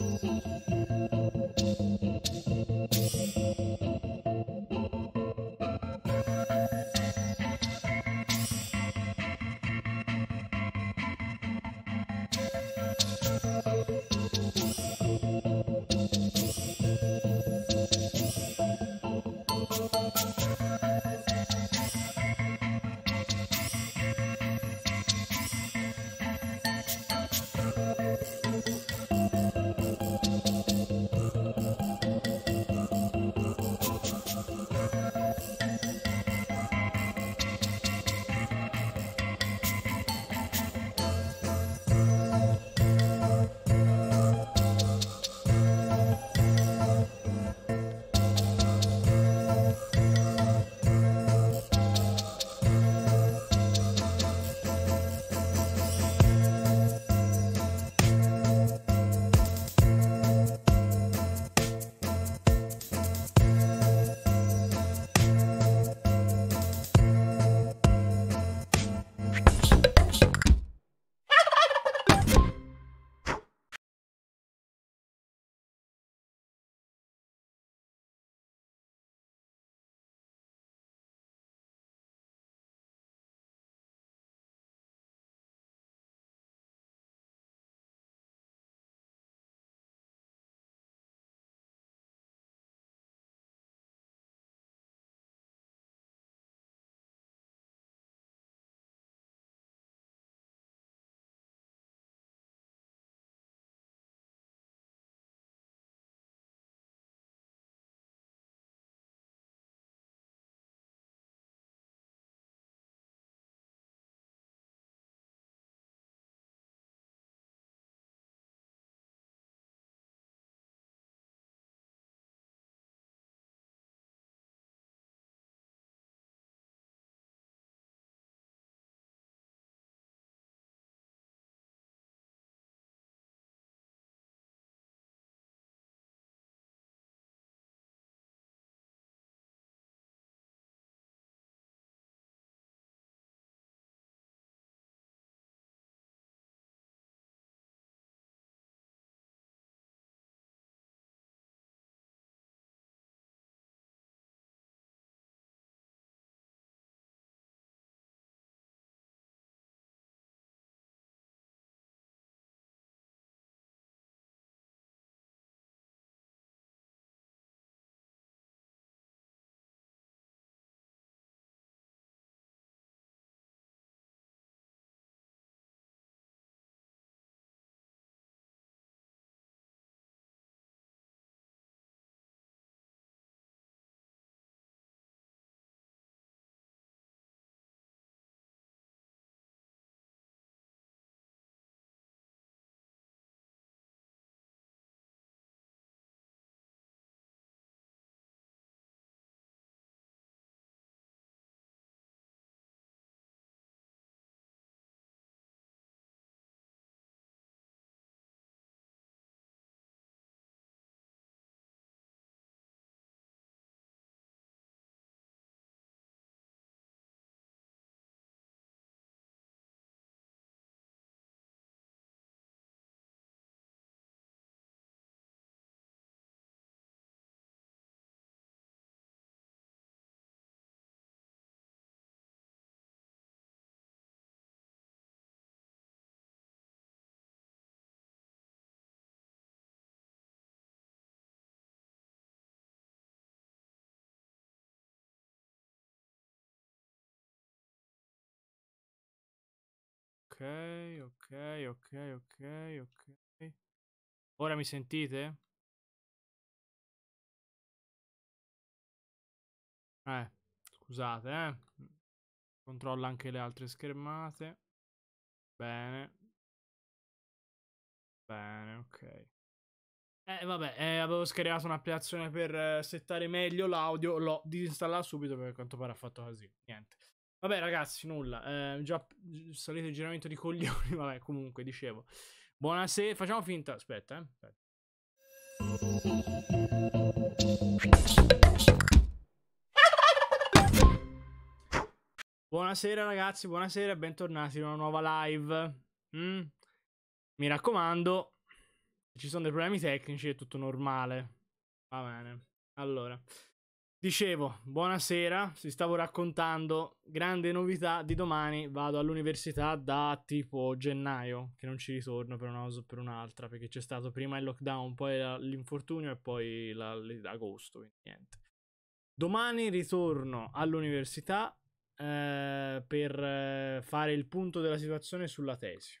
Yeah. ok, ok, ok, ok, Ora mi sentite? Eh, scusate, eh. Controlla anche le altre schermate. Bene. Bene, ok. Eh, vabbè, eh, avevo scaricato un'applicazione per eh, settare meglio l'audio, l'ho disinstallata subito perché a quanto pare ha fatto così. Niente. Vabbè, ragazzi, nulla. Eh, già il solito giramento di coglioni. Vabbè, comunque, dicevo. Buonasera. Facciamo finta. Aspetta, eh. Aspetta. Buonasera, ragazzi. Buonasera e bentornati in una nuova live. Mm. Mi raccomando, se ci sono dei problemi tecnici è tutto normale. Va bene. Allora. Dicevo, buonasera, si stavo raccontando, grande novità di domani, vado all'università da tipo gennaio, che non ci ritorno per una cosa o per un'altra, perché c'è stato prima il lockdown, poi l'infortunio e poi l'agosto, quindi niente. Domani ritorno all'università eh, per eh, fare il punto della situazione sulla tesi.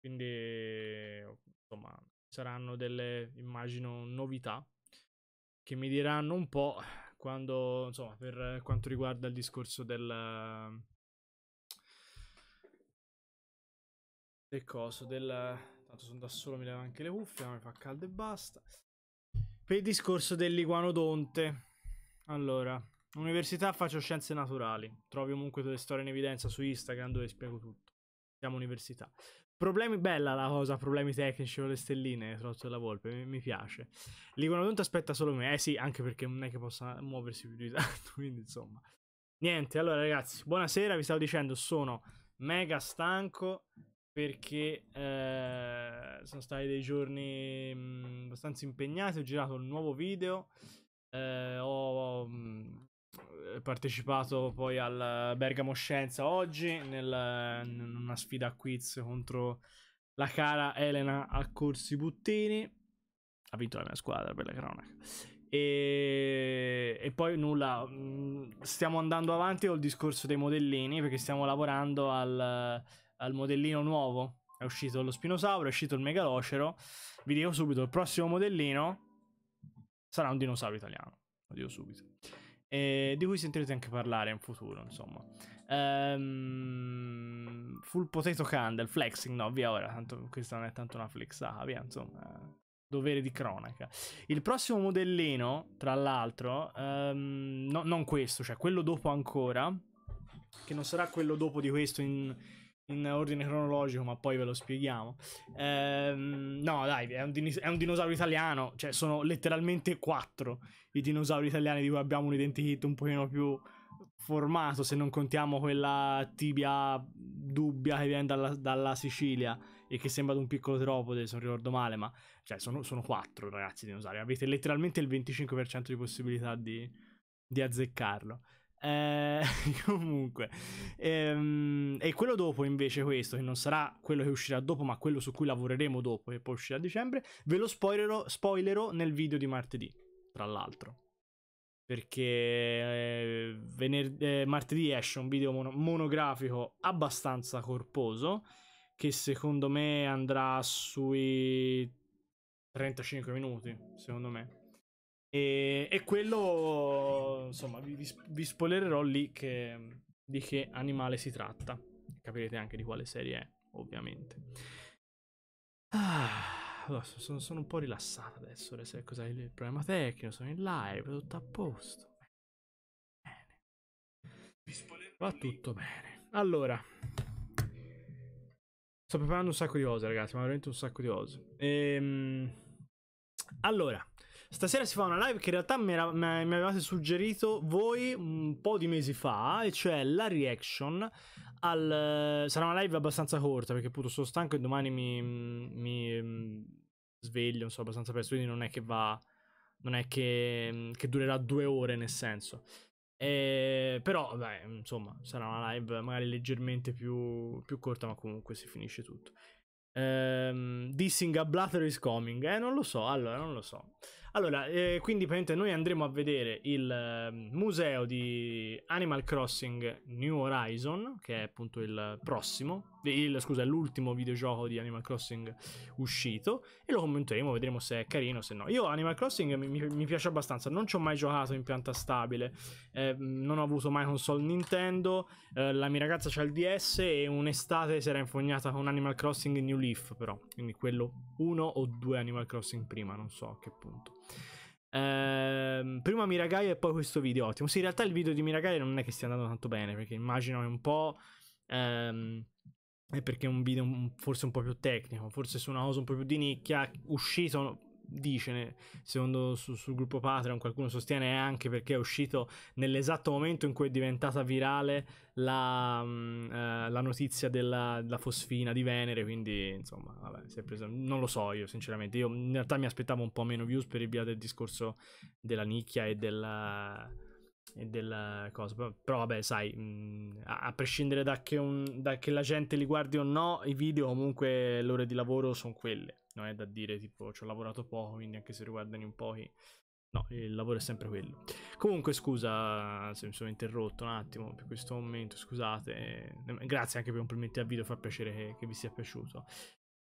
Quindi, insomma, saranno delle, immagino, novità che mi diranno un po' quando, insomma, per quanto riguarda il discorso del... del coso, del... tanto sono da solo, mi levo anche le cuffie, mi fa caldo e basta. Per il discorso dell'iguanodonte. Allora, università faccio scienze naturali, trovi comunque tutte le storie in evidenza su Instagram dove spiego tutto. Siamo università. Problemi, bella la cosa, problemi tecnici con le stelline, trotto della volpe, mi, mi piace. L'Iconodonte aspetta solo me, eh sì, anche perché non è che possa muoversi più di tanto, quindi insomma. Niente, allora ragazzi, buonasera, vi stavo dicendo, sono mega stanco perché eh, sono stati dei giorni mh, mm, abbastanza impegnati, ho girato un nuovo video, eh, ho, mh, mm, eh, partecipato poi al Bergamo Scienza oggi nel, in una sfida a quiz contro la cara Elena a Corsi Buttini. Ha vinto la mia squadra per la cronaca. E, e, poi nulla, mm, stiamo andando avanti col discorso dei modellini perché stiamo lavorando al, al modellino nuovo. È uscito lo Spinosauro, è uscito il Megalocero. Vi dico subito, il prossimo modellino sarà un dinosauro italiano. Lo dico subito eh, di cui sentirete anche parlare in futuro, insomma. Um, full Potato Candle, flexing, no, via ora, tanto questa non è tanto una flexata, ah, via, insomma eh, dovere di cronaca. Il prossimo modellino, tra l'altro, um, no, non questo, cioè quello dopo ancora, che non sarà quello dopo di questo in, in ordine cronologico, ma poi ve lo spieghiamo. Ehm, no, dai, è un, din- è un, dinosaurio italiano, cioè sono letteralmente quattro i dinosauri italiani di cui abbiamo un identikit un pochino più formato, se non contiamo quella tibia dubbia che viene dalla, dalla Sicilia e che sembra di un piccolo teropode, se non ricordo male, ma cioè, sono, sono quattro ragazzi dinosauri, avete letteralmente il 25% di possibilità di, di azzeccarlo. Eh, comunque, ehm, e quello dopo invece, questo che non sarà quello che uscirà dopo, ma quello su cui lavoreremo dopo, che poi uscirà a dicembre, ve lo spoilerò, spoilerò nel video di martedì, tra l'altro. Perché eh, venerd- eh, martedì esce un video mono- monografico abbastanza corposo, che secondo me andrà sui 35 minuti, secondo me. E, e quello, insomma, vi, vi spoilererò lì che, di che animale si tratta. Capirete anche di quale serie è, ovviamente. Ah, sono, sono, un po' rilassato adesso. Adesso cos'è il problema tecnico? Sono in live, tutto a posto. Bene. Va tutto bene. Allora, sto preparando un sacco di cose, ragazzi, ma veramente un sacco di cose. Ehm, allora, Stasera si fa una live che in realtà mi, avevate suggerito voi un po' di mesi fa, e cioè la reaction al... Eh, sarà una live abbastanza corta perché appunto sono stanco e domani mi, mm, mi mm, sveglio, insomma, abbastanza presto, quindi non è che va... Non è che, mm, che durerà due ore nel senso. Eh, però, beh, insomma, sarà una live magari leggermente più, più corta, ma comunque si finisce tutto. Ehm, dissing a Blatter is coming. Eh, non lo so, allora, non lo so. Allora, eh, quindi praticamente noi andremo a vedere il ehm, museo di Animal Crossing New Horizon, che è appunto il prossimo, il, scusa, l'ultimo videogioco di Animal Crossing uscito e lo commenteremo, vedremo se è carino o se no. Io Animal Crossing mi, mi piace abbastanza, non ci ho mai giocato in pianta stabile, eh, non ho avuto mai console Nintendo, eh, la mia ragazza c'ha il DS e un'estate si era infognata con Animal Crossing New Leaf però, quindi quello uno o due Animal Crossing prima, non so a che punto. Eh, prima Miragai e poi questo video ottimo. Sì, in realtà il video di Miragai non è che stia andando tanto bene perché immagino è un po'... Ehm, è perché è un video forse un po' più tecnico, forse su una cosa un po' più di nicchia, uscito dice secondo su, sul gruppo Patreon qualcuno sostiene è anche perché è uscito nell'esatto momento in cui è diventata virale la, uh, la notizia della, della, fosfina di Venere quindi insomma vabbè, si è preso, non lo so io sinceramente io in realtà mi aspettavo un po' meno views per il via del discorso della nicchia e della e del cosa. Però, vabbè, sai, mh, mm, a, prescindere da che, un, da che, la gente li guardi o no, i video comunque le ore di lavoro sono quelle. Non è da dire tipo ci ho lavorato poco, quindi anche se riguardano in pochi. No, il lavoro è sempre quello. Comunque, scusa se mi sono interrotto un attimo per questo momento, scusate. Ehm, grazie anche per complimenti al video, fa piacere che, che vi sia piaciuto.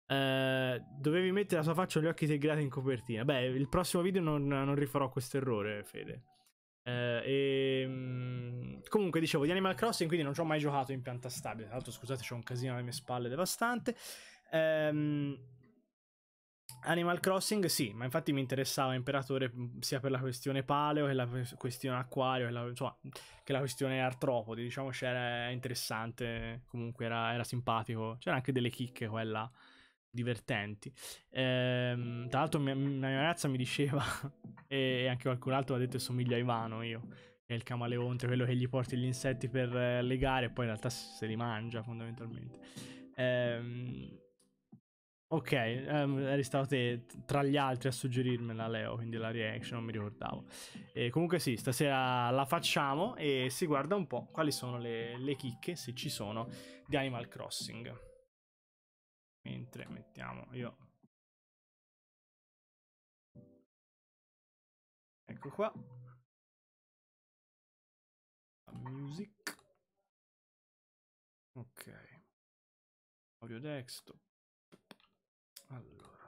Uh, dovevi mettere la sua faccia con gli occhi integrati in copertina. Beh, il prossimo video non, non rifarò questo errore, Fede. Eh, e, ehm, comunque dicevo di Animal Crossing quindi non ci ho mai giocato in pianta stabile tra l'altro scusate c'è un casino alle mie spalle devastante ehm, Animal Crossing sì ma infatti mi interessava Imperatore mm, sia per la questione paleo che la questione acquario che la, insomma, che la questione artropodi diciamo c'era interessante comunque era, era simpatico c'era anche delle chicche quella là divertenti. Ehm, tra l'altro mia, mia ragazza mi diceva, e anche qualcun altro ha detto che somiglia a Ivano io, è il camaleonte, quello che gli porta gli insetti per eh, le gare e poi in realtà se li mangia fondamentalmente. Ehm, ok, um, eri stato te tra gli altri a suggerirmela Leo, quindi la reaction non mi ricordavo. E comunque sì, stasera la facciamo e si guarda un po' quali sono le, le chicche, se ci sono, di Animal Crossing mentre mettiamo io ecco qua music ok audio desktop allora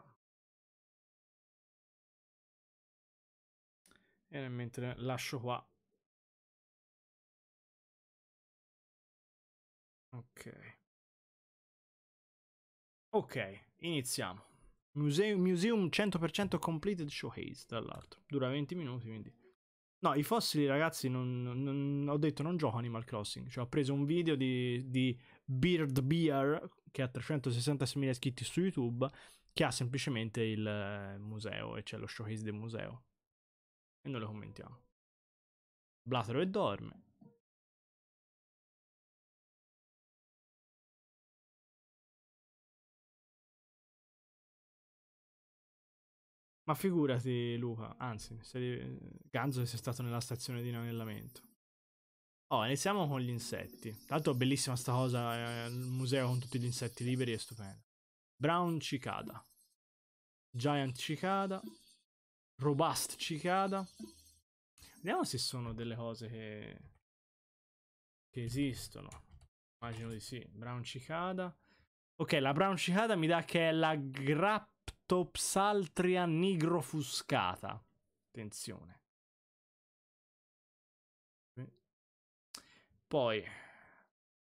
e mentre lascio qua ok Ok, iniziamo. Museum, museum 100% completed showcase, tra Dura 20 minuti, quindi... No, i fossili, ragazzi, non, non, ho detto non gioco Animal Crossing. Cioè, ho preso un video di, di Beard Bear, che ha 366.000 iscritti su YouTube, che ha semplicemente il eh, museo e c'è lo showcase del museo. E noi lo commentiamo. Blatero e dorme. Ma figurati Luca, anzi, sei... Ganzo sei stato nella stazione di inanellamento. Oh, iniziamo con gli insetti. Tra l'altro bellissima sta cosa, eh, il museo con tutti gli insetti liberi è stupendo. Brown cicada. Giant cicada. Robust cicada. Vediamo se sono delle cose che, che esistono. Immagino di sì. Brown cicada. Ok, la brown cicada mi dà che è la grappa Topsaltria nigrofuscata. Attenzione. Poi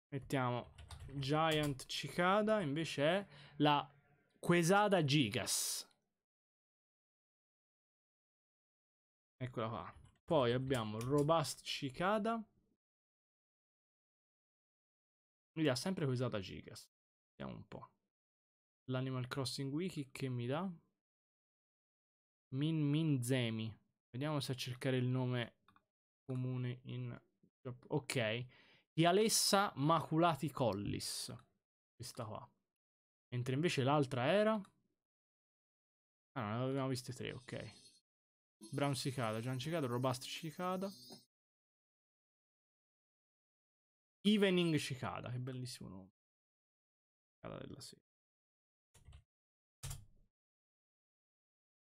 mettiamo Giant Cicada, invece è la Quesada Gigas. Eccola qua. Poi abbiamo Robust Cicada. Mi dà sempre Quesada Gigas. Vediamo un po' l'Animal Crossing Wiki che mi dà? Min Min Zemi. Vediamo se a cercare il nome comune in Ok. Di Maculati Collis. Questa qua. Mentre invece l'altra era... Ah, no, ne abbiamo viste tre, ok. Brown Cicada, Gian Cicada, Robust Cicada. Evening Cicada, che bellissimo nome. Cicada della sera.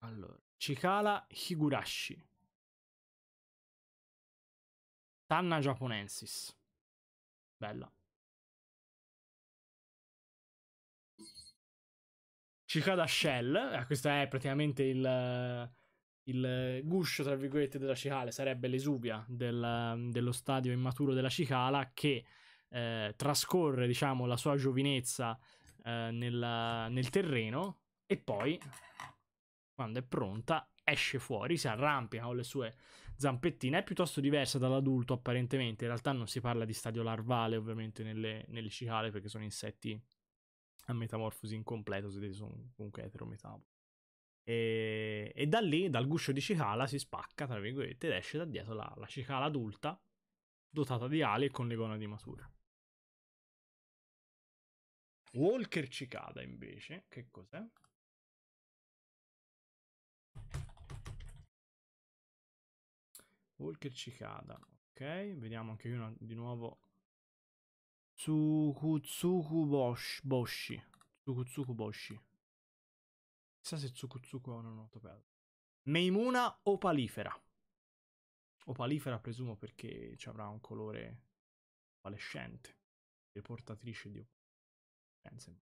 Allora, Cicala Higurashi. Tanna Japonensis. Bella. Cicada Shell, eh, questo è praticamente il, il guscio, tra virgolette, della cicala, sarebbe l'esuvia del, dello stadio immaturo della cicala che eh, trascorre, diciamo, la sua giovinezza eh, nel, nel terreno e poi quando è pronta, esce fuori, si arrampica con le sue zampettine, è piuttosto diversa dall'adulto apparentemente, in realtà non si parla di stadio larvale ovviamente nelle, nelle cicale perché sono insetti a metamorfosi incompleto, si sono comunque eterometaboli. E, e, da lì, dal guscio di cicala, si spacca, tra virgolette, ed esce da dietro la, la cicala adulta, dotata di ali e con le gonadi mature. Walker cicada invece, che cos'è? Walker Cicada. Ok, vediamo anche io di nuovo. Tsukutsuku Boshi. Boshi. Tsukutsuku Boshi. Chissà se Tsukutsuku ha una nota bella. Meimuna opalifera. Opalifera presumo perché ci avrà un colore opalescente. Portatrice di Opalifera.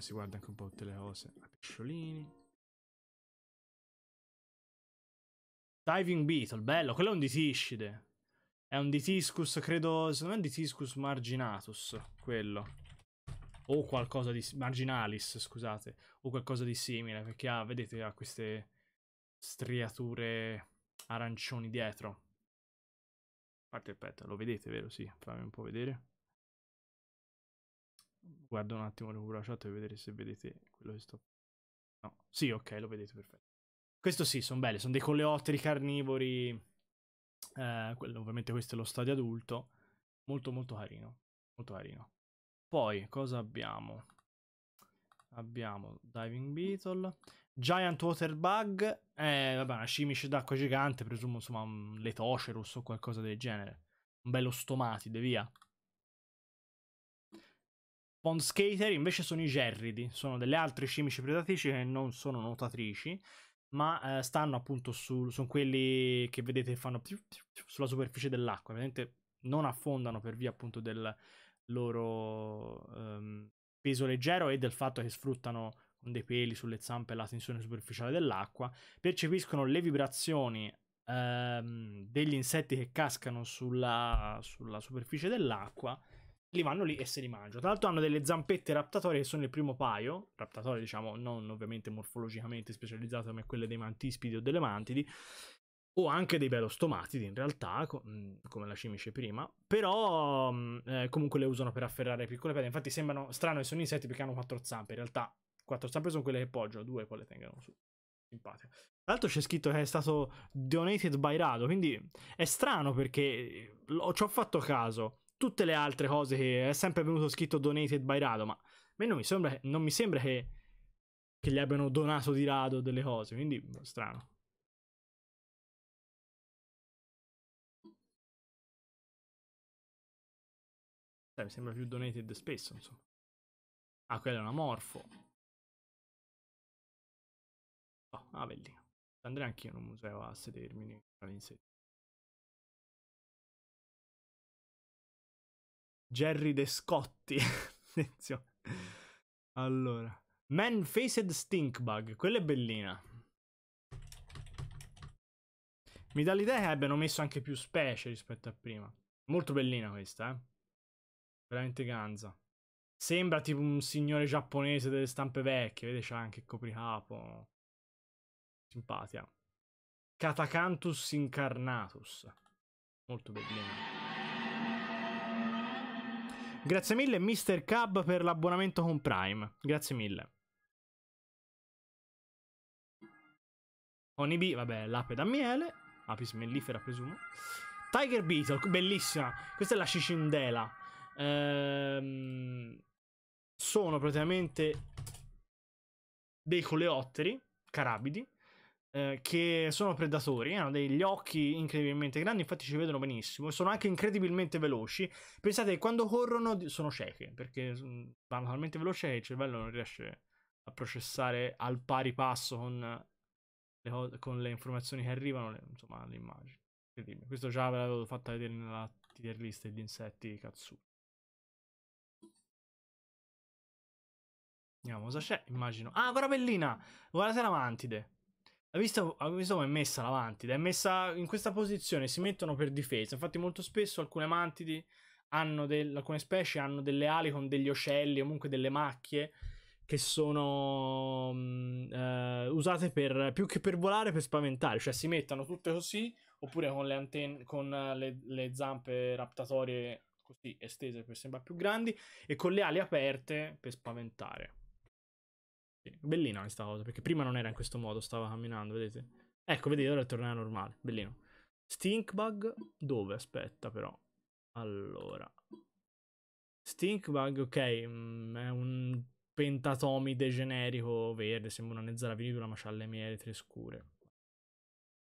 si guarda anche un po' tutte le cose. A pesciolini. Diving Beetle, bello. Quello è un disiscide. È un Ditiscus, credo... Secondo me è un Ditiscus marginatus, quello. O qualcosa di... marginalis, scusate. O qualcosa di simile, perché ha, vedete, ha queste striature arancioni dietro. Infatti, petto, lo vedete, vero? Sì, fammi un po' vedere. Guardo un attimo la chat per vedere se vedete quello che sto... No, sì, ok, lo vedete, perfetto. Questo sì, sono belli, sono dei coleotteri carnivori. Eh, quello, ovviamente questo è lo stadio adulto. Molto molto carino. Molto carino. Poi cosa abbiamo? Abbiamo Diving Beetle, Giant Water Bug, eh, vabbè, una scimice d'acqua gigante, presumo insomma un Letocerus o qualcosa del genere. Un bello stomatide, via. Pond Skater invece sono i gerridi, sono delle altre scimici predatrici che non sono nuotatrici ma eh, stanno appunto su, sono quelli che vedete che fanno più, più, più sulla superficie dell'acqua, ovviamente non affondano per via appunto del loro um, peso leggero e del fatto che sfruttano con dei peli sulle zampe la tensione superficiale dell'acqua, percepiscono le vibrazioni um, degli insetti che cascano sulla, sulla superficie dell'acqua li vanno lì e se li mangiano. Tra l'altro hanno delle zampette raptatorie che sono il primo paio, raptatorie diciamo non ovviamente morfologicamente specializzate come quelle dei mantispidi o delle mantidi, o anche dei belostomatidi in realtà, come la cimice prima, però eh, comunque le usano per afferrare piccole piante, infatti sembrano strano che sono insetti perché hanno quattro zampe, in realtà quattro zampe sono quelle che poggiano, due poi le tengono su. Simpatico. Tra l'altro c'è scritto che è stato donated by Rado, quindi è strano perché eh, ci ho fatto caso tutte le altre cose che è sempre venuto scritto donated by Rado, ma a me non mi sembra, non mi sembra che, che gli abbiano donato di Rado delle cose, quindi boh, strano. Dai, cioè, mi sembra più donated spesso, insomma. Ah, quello è un amorfo. Oh, ah, bellino. Andrei anch'io in un museo a sedermi in Jerry De Scotti. Attenzione. Allora. Man Faced Stinkbug. Quella è bellina. Mi dà l'idea che abbiano messo anche più specie rispetto a prima. Molto bellina questa, eh. Veramente ganza. Sembra tipo un signore giapponese delle stampe vecchie. Vede, c'ha anche il copricapo. Simpatia. Catacanthus incarnatus. Molto bellina. Grazie mille Mr. Cub per l'abbonamento con Prime. Grazie mille. Onibi, vabbè, l'ape da miele. Apis mellifera, presumo. Tiger Beetle, bellissima. Questa è la cicindela. Ehm, sono praticamente dei coleotteri carabidi eh, che sono predatori, hanno degli occhi incredibilmente grandi, infatti ci vedono benissimo sono anche incredibilmente veloci. Pensate che quando corrono sono cieche, perché mm, vanno talmente veloce che il cervello non riesce a processare al pari passo con le, cose, con le informazioni che arrivano, le, insomma, le immagini. Incredibile. Questo già ve l'avevo fatto vedere nella tier list degli insetti Katsu. Vediamo cosa c'è, immagino. Ah, bellina! Guardate la mantide. Hai visto, visto come è messa la mantide? È messa in questa posizione, si mettono per difesa. Infatti molto spesso alcune mantidi hanno del, alcune specie hanno delle ali con degli ocelli, comunque delle macchie che sono mm, eh, usate per, più che per volare per spaventare, cioè si mettono tutte così oppure con le antenne con eh, le, le zampe raptatorie così estese per sembrare più grandi e con le ali aperte per spaventare. Sì. Bellina questa cosa, perché prima non era in questo modo, stava camminando, vedete? Ecco, vedete, ora tornerà normale, bellino. Stinkbug, dove? Aspetta però. Allora. Stinkbug, ok, mm, è un pentatomide generico verde, sembra una nezzara virgola, ma ha le mie miele scure.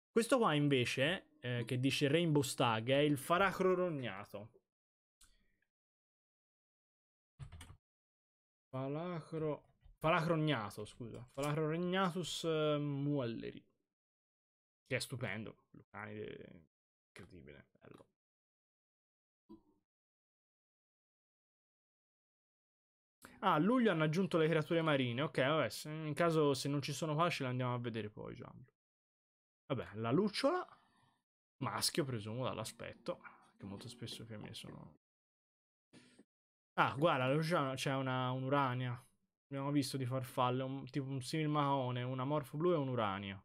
Questo qua invece, eh, che dice Rainbow Stag, è il faracro rognato. Falacro Falacrognato, scusa. Falacrognatus ehm, Mualleri. Che è stupendo. Lucanide eh, incredibile, bello. Ah, a luglio hanno aggiunto le creature marine. Ok, vabbè, se, in caso se non ci sono qua ce le andiamo a vedere poi, Giallo. Vabbè, la lucciola, maschio presumo dall'aspetto, che molto spesso le femmine sono... Ah, guarda, la lucciola c'è un'urania. Abbiamo visto di farfalle, un, tipo un simil mahone, una morfo blu e un uranio.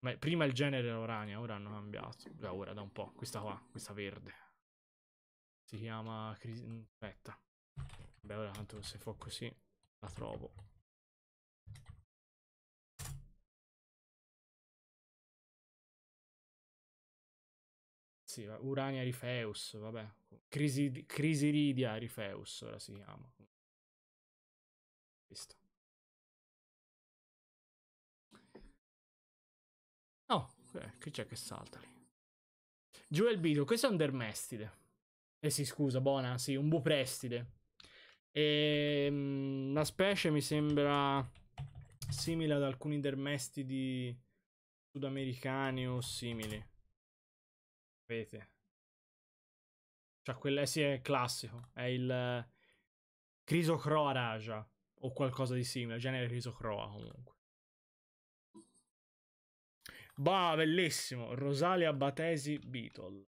Ma prima il genere era urania, ora hanno cambiato. Da ora, da un po'. Questa qua, questa verde. Si chiama... Mm, aspetta. Beh, ora tanto se fa così la trovo. Sì, Urania Rifeus, vabbè. Crisi, crisi Crisiridia Rifeus, ora si chiama. Visto. Oh, eh, che c'è che salta lì? Giù Bido, questo è un dermestide. Eh sì, scusa, buona, sì, un buprestide. E, ehm, la specie mi sembra simile ad alcuni dermestidi sudamericani o simili. Vedete? Cioè, quello sì, è classico. È il eh, Crisocroraja o qualcosa di simile, genere riso croa comunque. Bah, bellissimo, Rosalia Batesi Beetle.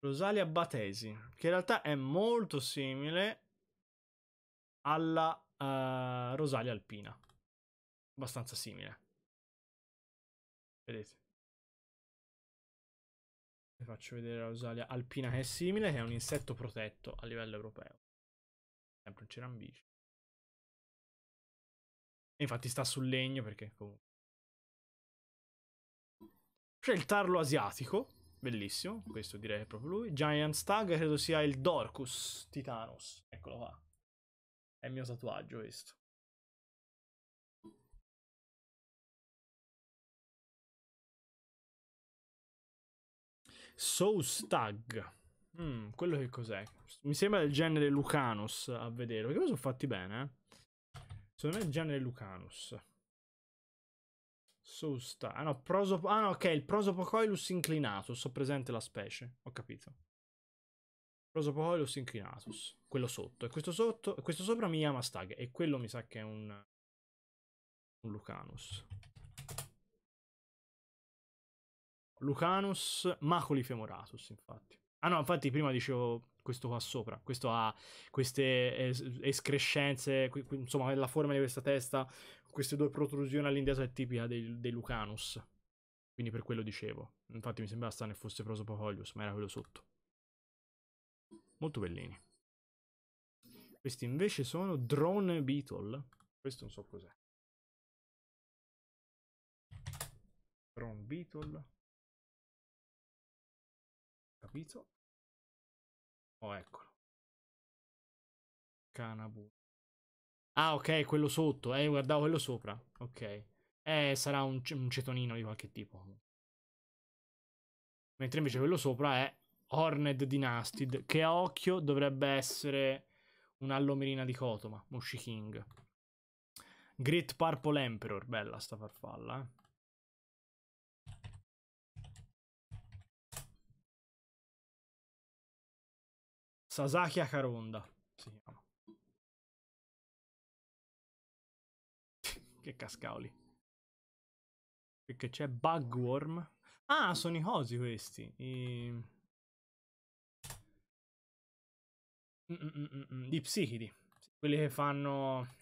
Rosalia Batesi, che in realtà è molto simile alla uh, Rosalia Alpina. Abbastanza simile. Vedete? Vi faccio vedere la rosalia alpina che è simile, che è un insetto protetto a livello europeo. Sempre un cerambice E infatti sta sul legno perché comunque... C'è il tarlo asiatico, bellissimo, questo direi è proprio lui. Giant Stag credo sia il Dorcus Titanus, eccolo qua. È il mio tatuaggio questo. Soustag. Mm, quello che cos'è? Mi sembra del genere Lucanus a vedere, perché poi sono fatti bene, eh? Secondo me è il genere Lucanus. Soustag. Ah no, prosop- ah no, ok, il Prosopocoilus inclinatus, Ho presente la specie, ho capito. Prosopocoilus inclinatus, quello sotto. E questo sotto, questo sopra mi chiama Stag, e quello mi sa che è un... un Lucanus. Lucanus, Macoli Femoratus, infatti. Ah no, infatti prima dicevo questo qua sopra, questo ha queste escrescenze, insomma la forma di questa testa, queste due protrusioni all'indietro è tipica dei, dei, Lucanus. Quindi per quello dicevo. Infatti mi sembrava strano che fosse Prosopopolius, ma era quello sotto. Molto bellini. Questi invece sono Drone Beetle. Questo non so cos'è. Drone Beetle. Guiso. Oh, eccolo. Canabu. Ah, ok, quello sotto. Eh, guardavo quello sopra. Ok. Eh, sarà un, un cetonino di qualche tipo. Mentre invece quello sopra è Horned Dynastid, che a occhio dovrebbe essere un'allomerina di Kotoma, Mushi King. Great Purple Emperor, bella sta farfalla, eh. Sasaki Akaronda si chiama. che cascaoli. Perché c'è Bugworm. Ah, sono i cosi questi. I... Mm, mm, mm, di psichidi. Quelli che fanno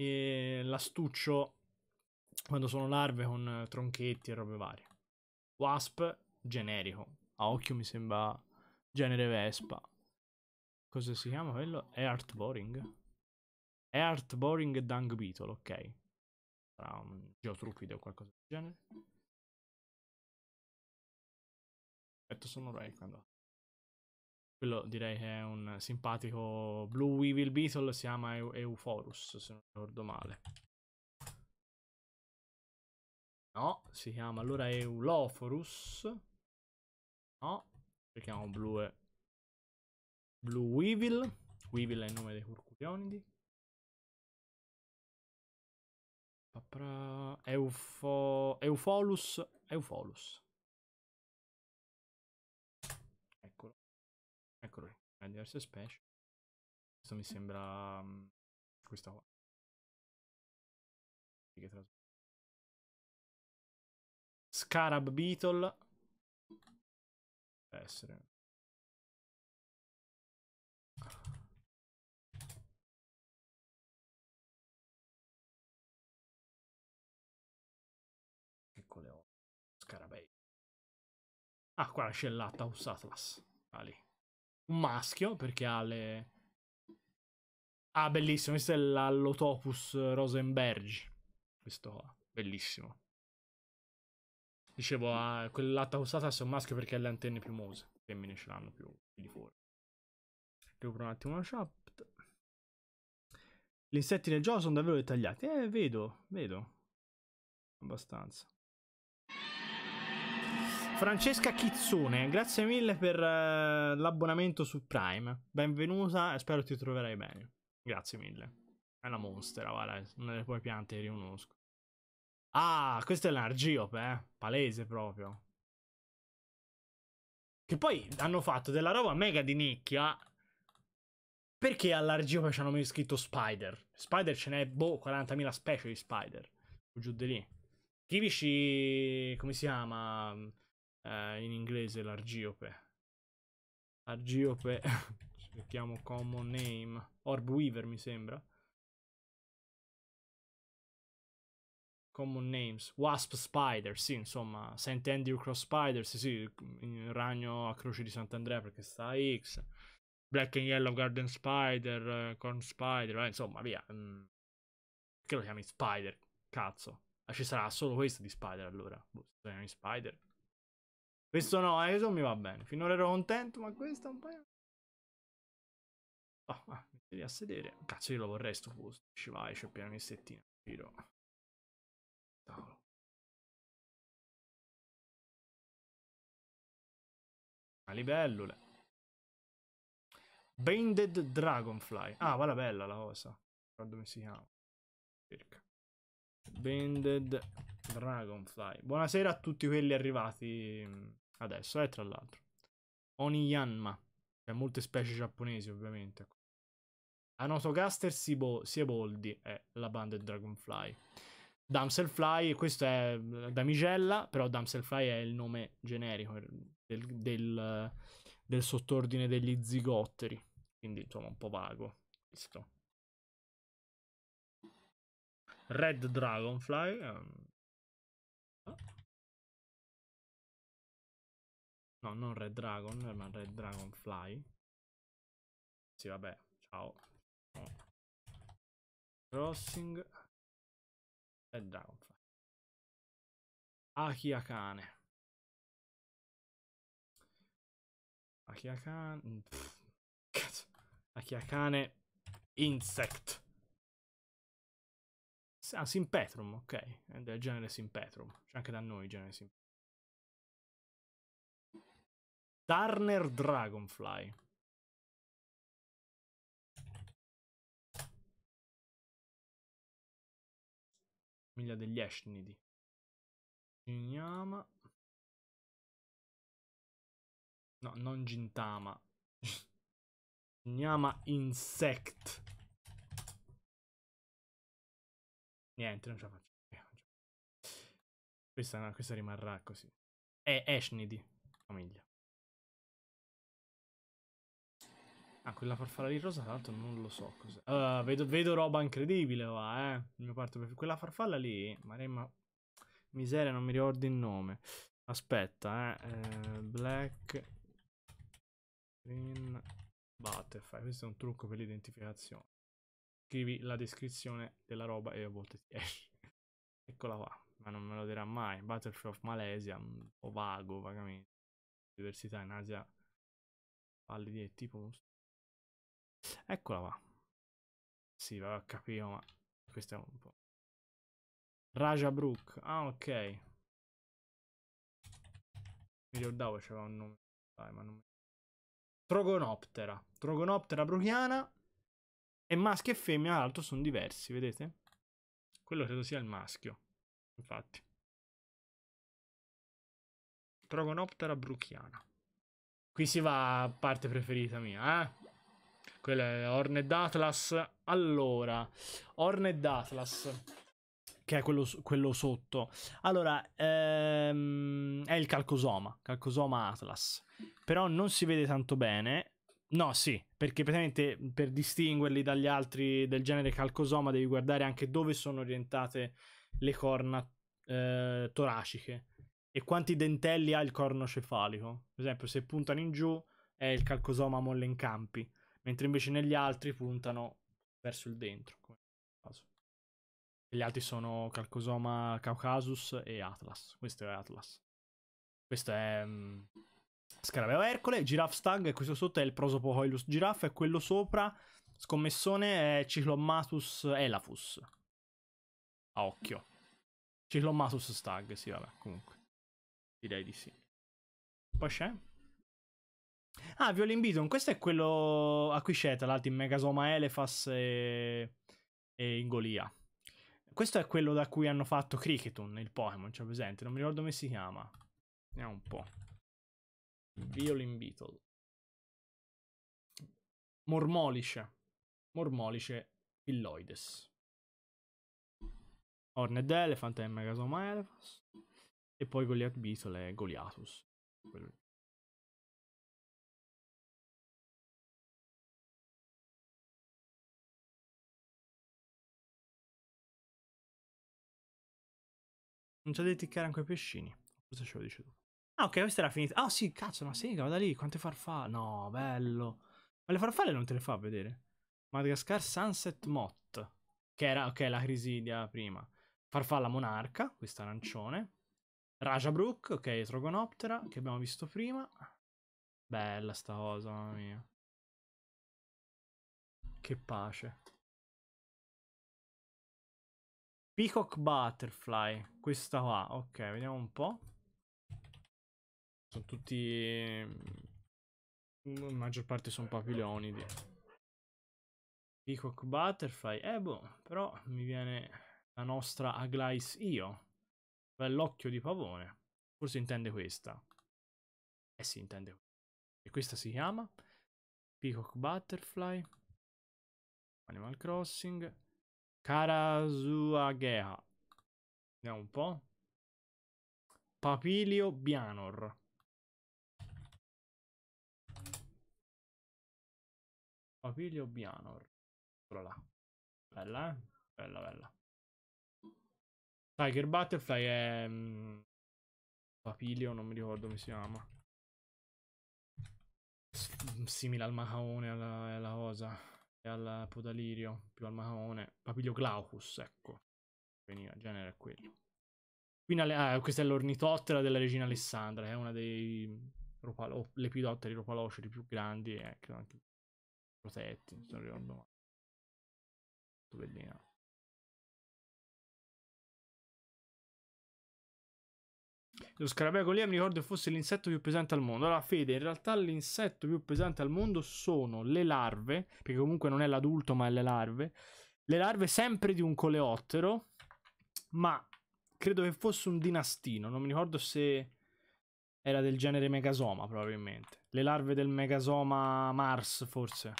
e eh, l'astuccio quando sono larve con tronchetti e robe varie. Wasp generico. A occhio mi sembra Genere Vespa. Cosa si chiama quello? È Boring. È Boring Dung Beetle, ok. Sarà un geotrupide o qualcosa del genere. Aspetta, sono Ray quando... Quello direi che è un simpatico Blue Weevil Beetle, si chiama Eu Euforus, se non ricordo male. No, si chiama allora Euloforus. No, Cerchiamo blu e... Eh. Blue Weevil. Weevil è il nome dei curculionidi. Eufo... Eufolus. Eufolus. Eccolo. Eccolo qui. Ha diverse specie. Questo mi sembra... Mm, questa qua. Scarab Beetle essere piccole o scarabei ah qua la scellata Atlas. ah, lì. un maschio perché ha le ah bellissimo questo è l'allotopus Rosenberg questo qua bellissimo Dicevo, ah, quell'atta costata è un maschio perché ha le antenne piumose. Le femmine ce l'hanno più di fuori. Recupero un attimo la chat. Gli insetti nel gioco sono davvero dettagliati. Eh, vedo, vedo. Abbastanza. Francesca Chizzone, grazie mille per uh, l'abbonamento su Prime. Benvenuta e spero ti troverai bene. Grazie mille. È una monstera, guarda, una delle poche piante che riconosco. Ah, questo è l'Argiope, eh. Palese proprio. Che poi hanno fatto della roba mega di nicchia. Perché all'Argiope ci hanno scritto Spider? Spider ce n'è, boh, 40.000 specie di Spider. O giù di lì. Scrivici, come si chiama eh, in inglese l'Argiope? Argiope, mettiamo common name. Orb Weaver mi sembra. Common Names, Wasp Spider, sì, insomma, St. Andrew Cross Spider, sì, sì, ragno a croce di Sant'Andrea perché sta a X, Black and Yellow Garden Spider, eh, Corn Spider, eh, insomma, via. Mm. Che lo chiami Spider? Cazzo. Ma ci sarà solo questo di Spider allora. Boh, lo chiami Spider. Questo no, eh, questo mi va bene. Finora ero contento, ma questo è un paio... Oh, ah, mi devi a sedere. Cazzo, io lo vorrei sto posto. Ci vai, c'è piano di settina. Giro paolo una libellule Banded Dragonfly ah guarda bella la cosa guarda come si chiama circa Binded Dragonfly buonasera a tutti quelli arrivati mm, adesso eh tra l'altro Oniyanma cioè molte specie giapponesi ovviamente Anotogaster Sieboldi è la Banded Dragonfly Damselfly, questo è eh, Damigella, però Damselfly è il nome generico er, del, del, del sottordine degli zigotteri, quindi insomma un po' vago questo. Red Dragonfly. Um... No, non Red Dragon, ma Red Dragonfly. Sì, vabbè, ciao. Crossing. È Downfire. Aki Akane. Aki Insect. Ah, Simpetrum, ok. È del genere Simpetrum. C'è anche da noi il genere Simpetrum. Darner Dragonfly. famiglia degli Eshnidi. Giniama. No, non Gintama. Giniama Insect. Niente, non ce la faccio. Eh, questa, questa rimarrà così. È Eshnidi, famiglia. Ah, quella farfalla lì rosa, tra l'altro non lo so cos'è. Uh, vedo, vedo, roba incredibile, va, eh. mio parto Quella farfalla lì, Maremma... Miseria, non mi ricordo il nome. Aspetta, eh. eh black... Green... Butterfly. Questo è un trucco per l'identificazione. Scrivi la descrizione della roba e a volte ti esce. Eccola qua. Ma non me lo dirà mai. Butterfly of Malaysia. Un po' vago, vagamente. Diversità in Asia pallidi e tipo Eccola qua. Sì, vabbè, capivo, ma questo è un po'. Raja Brook. Ah, ok. Mi ricordavo c'era un nome. Dai, ma non mi... Trogonoptera. Trogonoptera bruchiana. E maschio e femmina, tra l'altro, sono diversi, vedete? Quello credo sia il maschio, infatti. Trogonoptera bruchiana. Qui si va a parte preferita mia, eh? Quella è Horned Atlas. Allora, Horned Atlas. Che è quello, quello sotto. Allora, ehm, è il calcosoma. Calcosoma Atlas. Però non si vede tanto bene. No, sì, perché praticamente per distinguerli dagli altri del genere calcosoma devi guardare anche dove sono orientate le corna eh, toraciche e quanti dentelli ha il corno cefalico. Per esempio, se puntano in giù è il calcosoma molle in campi mentre invece negli altri puntano verso il dentro, come caso. gli altri sono Calcosoma Caucasus e Atlas. Questo è Atlas. Questo è um, Scarabeo Ercole, Giraffe Stag e questo sotto è il Prosopo Prosopohoilus Giraffe e quello sopra, scommessone, è Ciclomatus Elafus. A occhio. Ciclomatus Stag, sì vabbè, comunque. Direi di sì. Poi c'è Ah, Violin Bison, questo è quello a cui scelta l'altro in Megasoma Elephas e, e in Golia. Questo è quello da cui hanno fatto Cricketun, il Pokémon, c'è presente? Non mi ricordo come si chiama. Vediamo un po'. Violin Beetle. Mormolice. Mormolice Pilloides. Horned Elephant e Megasoma Elephas. E poi Goliath Beetle e Goliathus. Quello Non c'è da ticcare anche i pescini. Cosa ce lo dici tu. Ah, ok, questa era finita. Ah, oh, sì, cazzo, ma sì, guarda lì, quante farfalle. No, bello. Ma le farfalle non te le fa vedere. Madagascar Sunset Mott. Che era, ok, la Crisidia prima. Farfalla Monarca, questa arancione. Rajabrook, ok, Trogonoptera, che abbiamo visto prima. Bella sta cosa, mamma mia. Che pace. Peacock Butterfly, questa qua, ok, vediamo un po'. Sono tutti... Mm, la maggior parte sono papilionidi. Peacock Butterfly, eh boh, però mi viene la nostra Aglais Io. L'occhio di pavone. Forse intende questa. Eh sì, intende questa. E questa si chiama Peacock Butterfly. Animal Crossing. Karazuagea. Vediamo un po'. Papilio Bianor. Papilio Bianor. Eccola là. Bella, eh? Bella, bella. Tiger Butterfly è... Mm, Papilio, non mi ricordo come si chiama. Mm, simile al macaone, alla, alla cosa e al Podalirio, più al Mahone, Papilio Glaucus, ecco. Veniva, il genere è quello. Alle... Ah, questa è l'ornitottera della regina Alessandra, è una dei Ropalo... lepidotteri ropaloceri più grandi eh, e anche protetti, non ricordo male. Molto bellina. Lo scarabeo lì mi ricordo fosse l'insetto più pesante al mondo. Allora, Fede, in realtà l'insetto più pesante al mondo sono le larve, perché comunque non è l'adulto, ma è le larve. Le larve sempre di un coleottero, ma credo che fosse un dinastino. Non mi ricordo se era del genere Megasoma, probabilmente. Le larve del Megasoma Mars, forse.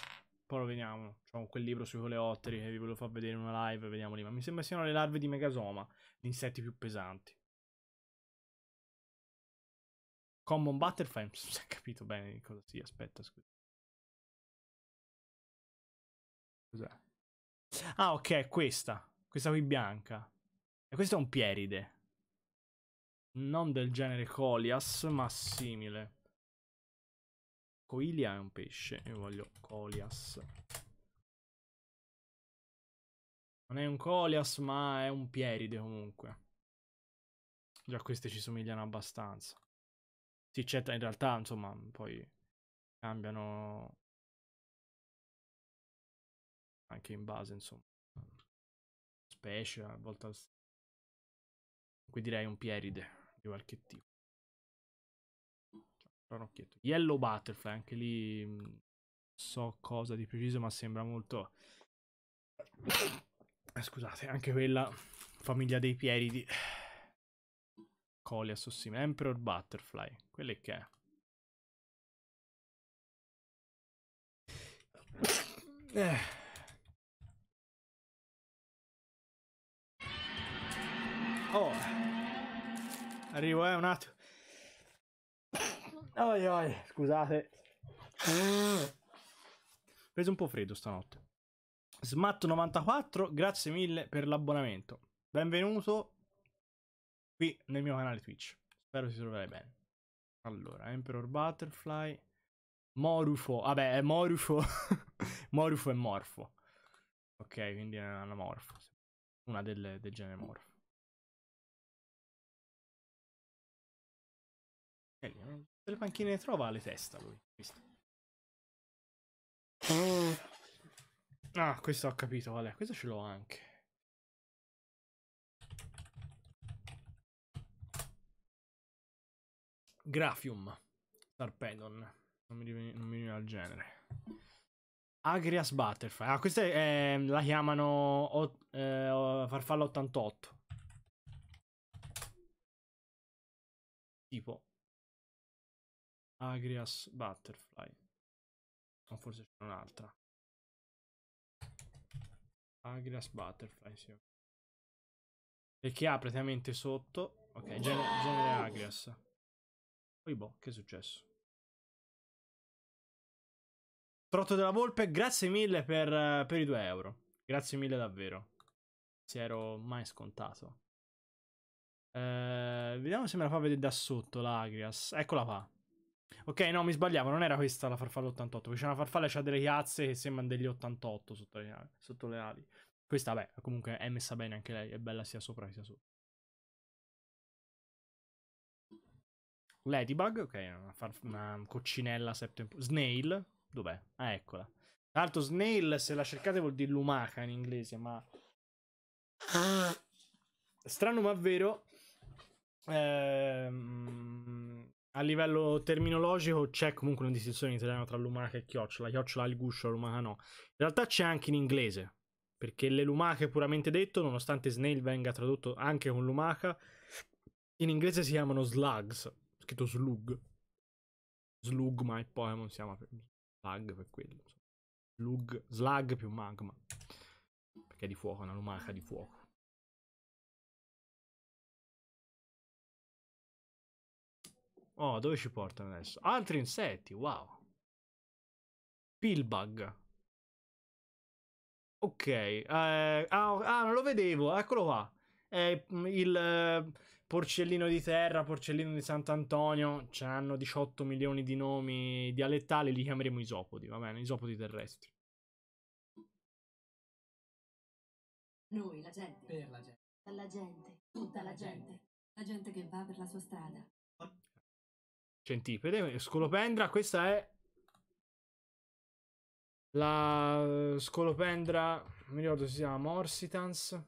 Poi lo vediamo. C'ho quel libro sui coleotteri che vi volevo far vedere in una live, vediamo lì. Ma mi sembra siano le larve di Megasoma, gli insetti più pesanti. Common Butterfly, non si è capito bene di cosa sia, aspetta, scusa. Cos'è? Ah, ok, questa. Questa qui bianca. E questo è un pieride. Non del genere Colias, ma simile. Coilia è un pesce. Io voglio Colias. Non è un Colias, ma è un pieride comunque. Già queste ci somigliano abbastanza. Sì, in realtà, insomma, mhmm, poi cambiano anche in base, insomma. Specie, a volte al... Qui direi un Pieride di qualche tipo. Cioè, Ranocchietto. Yellow Butterfly, anche lì non mhmm, so cosa di preciso, ma sembra molto... Eh, scusate, anche quella famiglia dei Pieridi. Colia Sossima, Emperor Butterfly, quelle che è. Eh. Oh. Arrivo, eh, un attimo. Oi, oi, scusate. Preso un po' freddo stanotte. Smatto 94, grazie mille per l'abbonamento. Benvenuto qui nel mio canale Twitch. Spero si troverai bene. Allora, Emperor Butterfly, Morufo, vabbè è Morufo, Morufo è Morfo. Ok, quindi è una Morfo, una delle, del genere Morfo. E lì, tutte le panchine le trova alle testa lui, visto? Ah, questo ho capito, vabbè, questo ce l'ho anche. Grafium. Sarpedon. Non mi, non mi veniva il genere. Agrias Butterfly. Ah, questa è, ehm, la chiamano eh, o, eh, Farfalla 88. Tipo Agrias Butterfly. O forse c'è un'altra. Agrias Butterfly, sì. Perché ha praticamente sotto. Ok, genere, genere Agrias. Poi boh, che è successo? Trotto della Volpe, grazie mille per, per i 2 euro. Grazie mille davvero. Si ero mai scontato. Eh, vediamo se me la fa vedere da sotto l'Agrias. Eccola qua. Ok, no, mi sbagliavo, non era questa la farfalla 88. C'è una farfalla che ha delle chiazze che sembrano degli 88 sotto le, sotto le ali. Questa, beh, comunque è messa bene anche lei, è bella sia sopra che sia sotto. Ladybug, ok, una, una coccinella septempo... Snail, dov'è? Ah, eccola. Tra l'altro snail, se la cercate, vuol dire lumaca in inglese, ma... Strano ma vero, ehm, a livello terminologico c'è comunque una distinzione in italiano tra lumaca e chiocciola. Chiocciola ha il guscio, la lumaca no. In realtà c'è anche in inglese, perché le lumache puramente detto, nonostante snail venga tradotto anche con lumaca, in inglese si chiamano slugs, scritto slug. Slug, ma il Pokémon si chiama slug per quello. Slug, slug più magma. Perché è di fuoco, è una lumaca di fuoco. Oh, dove ci portano adesso? Altri insetti, wow. Pillbug. Ok, eh, ah, ah, non lo vedevo, eccolo qua. Eh, il, Porcellino di terra, porcellino di Sant'Antonio, ce n'hanno 18 milioni di nomi dialettali, li chiameremo isopodi, va bene, isopodi terrestri. Noi, la gente. Per la gente. La gente. Tutta la gente. La gente che va per la sua strada. Centipede, scolopendra, questa è la scolopendra, mi ricordo si chiama Morsitans.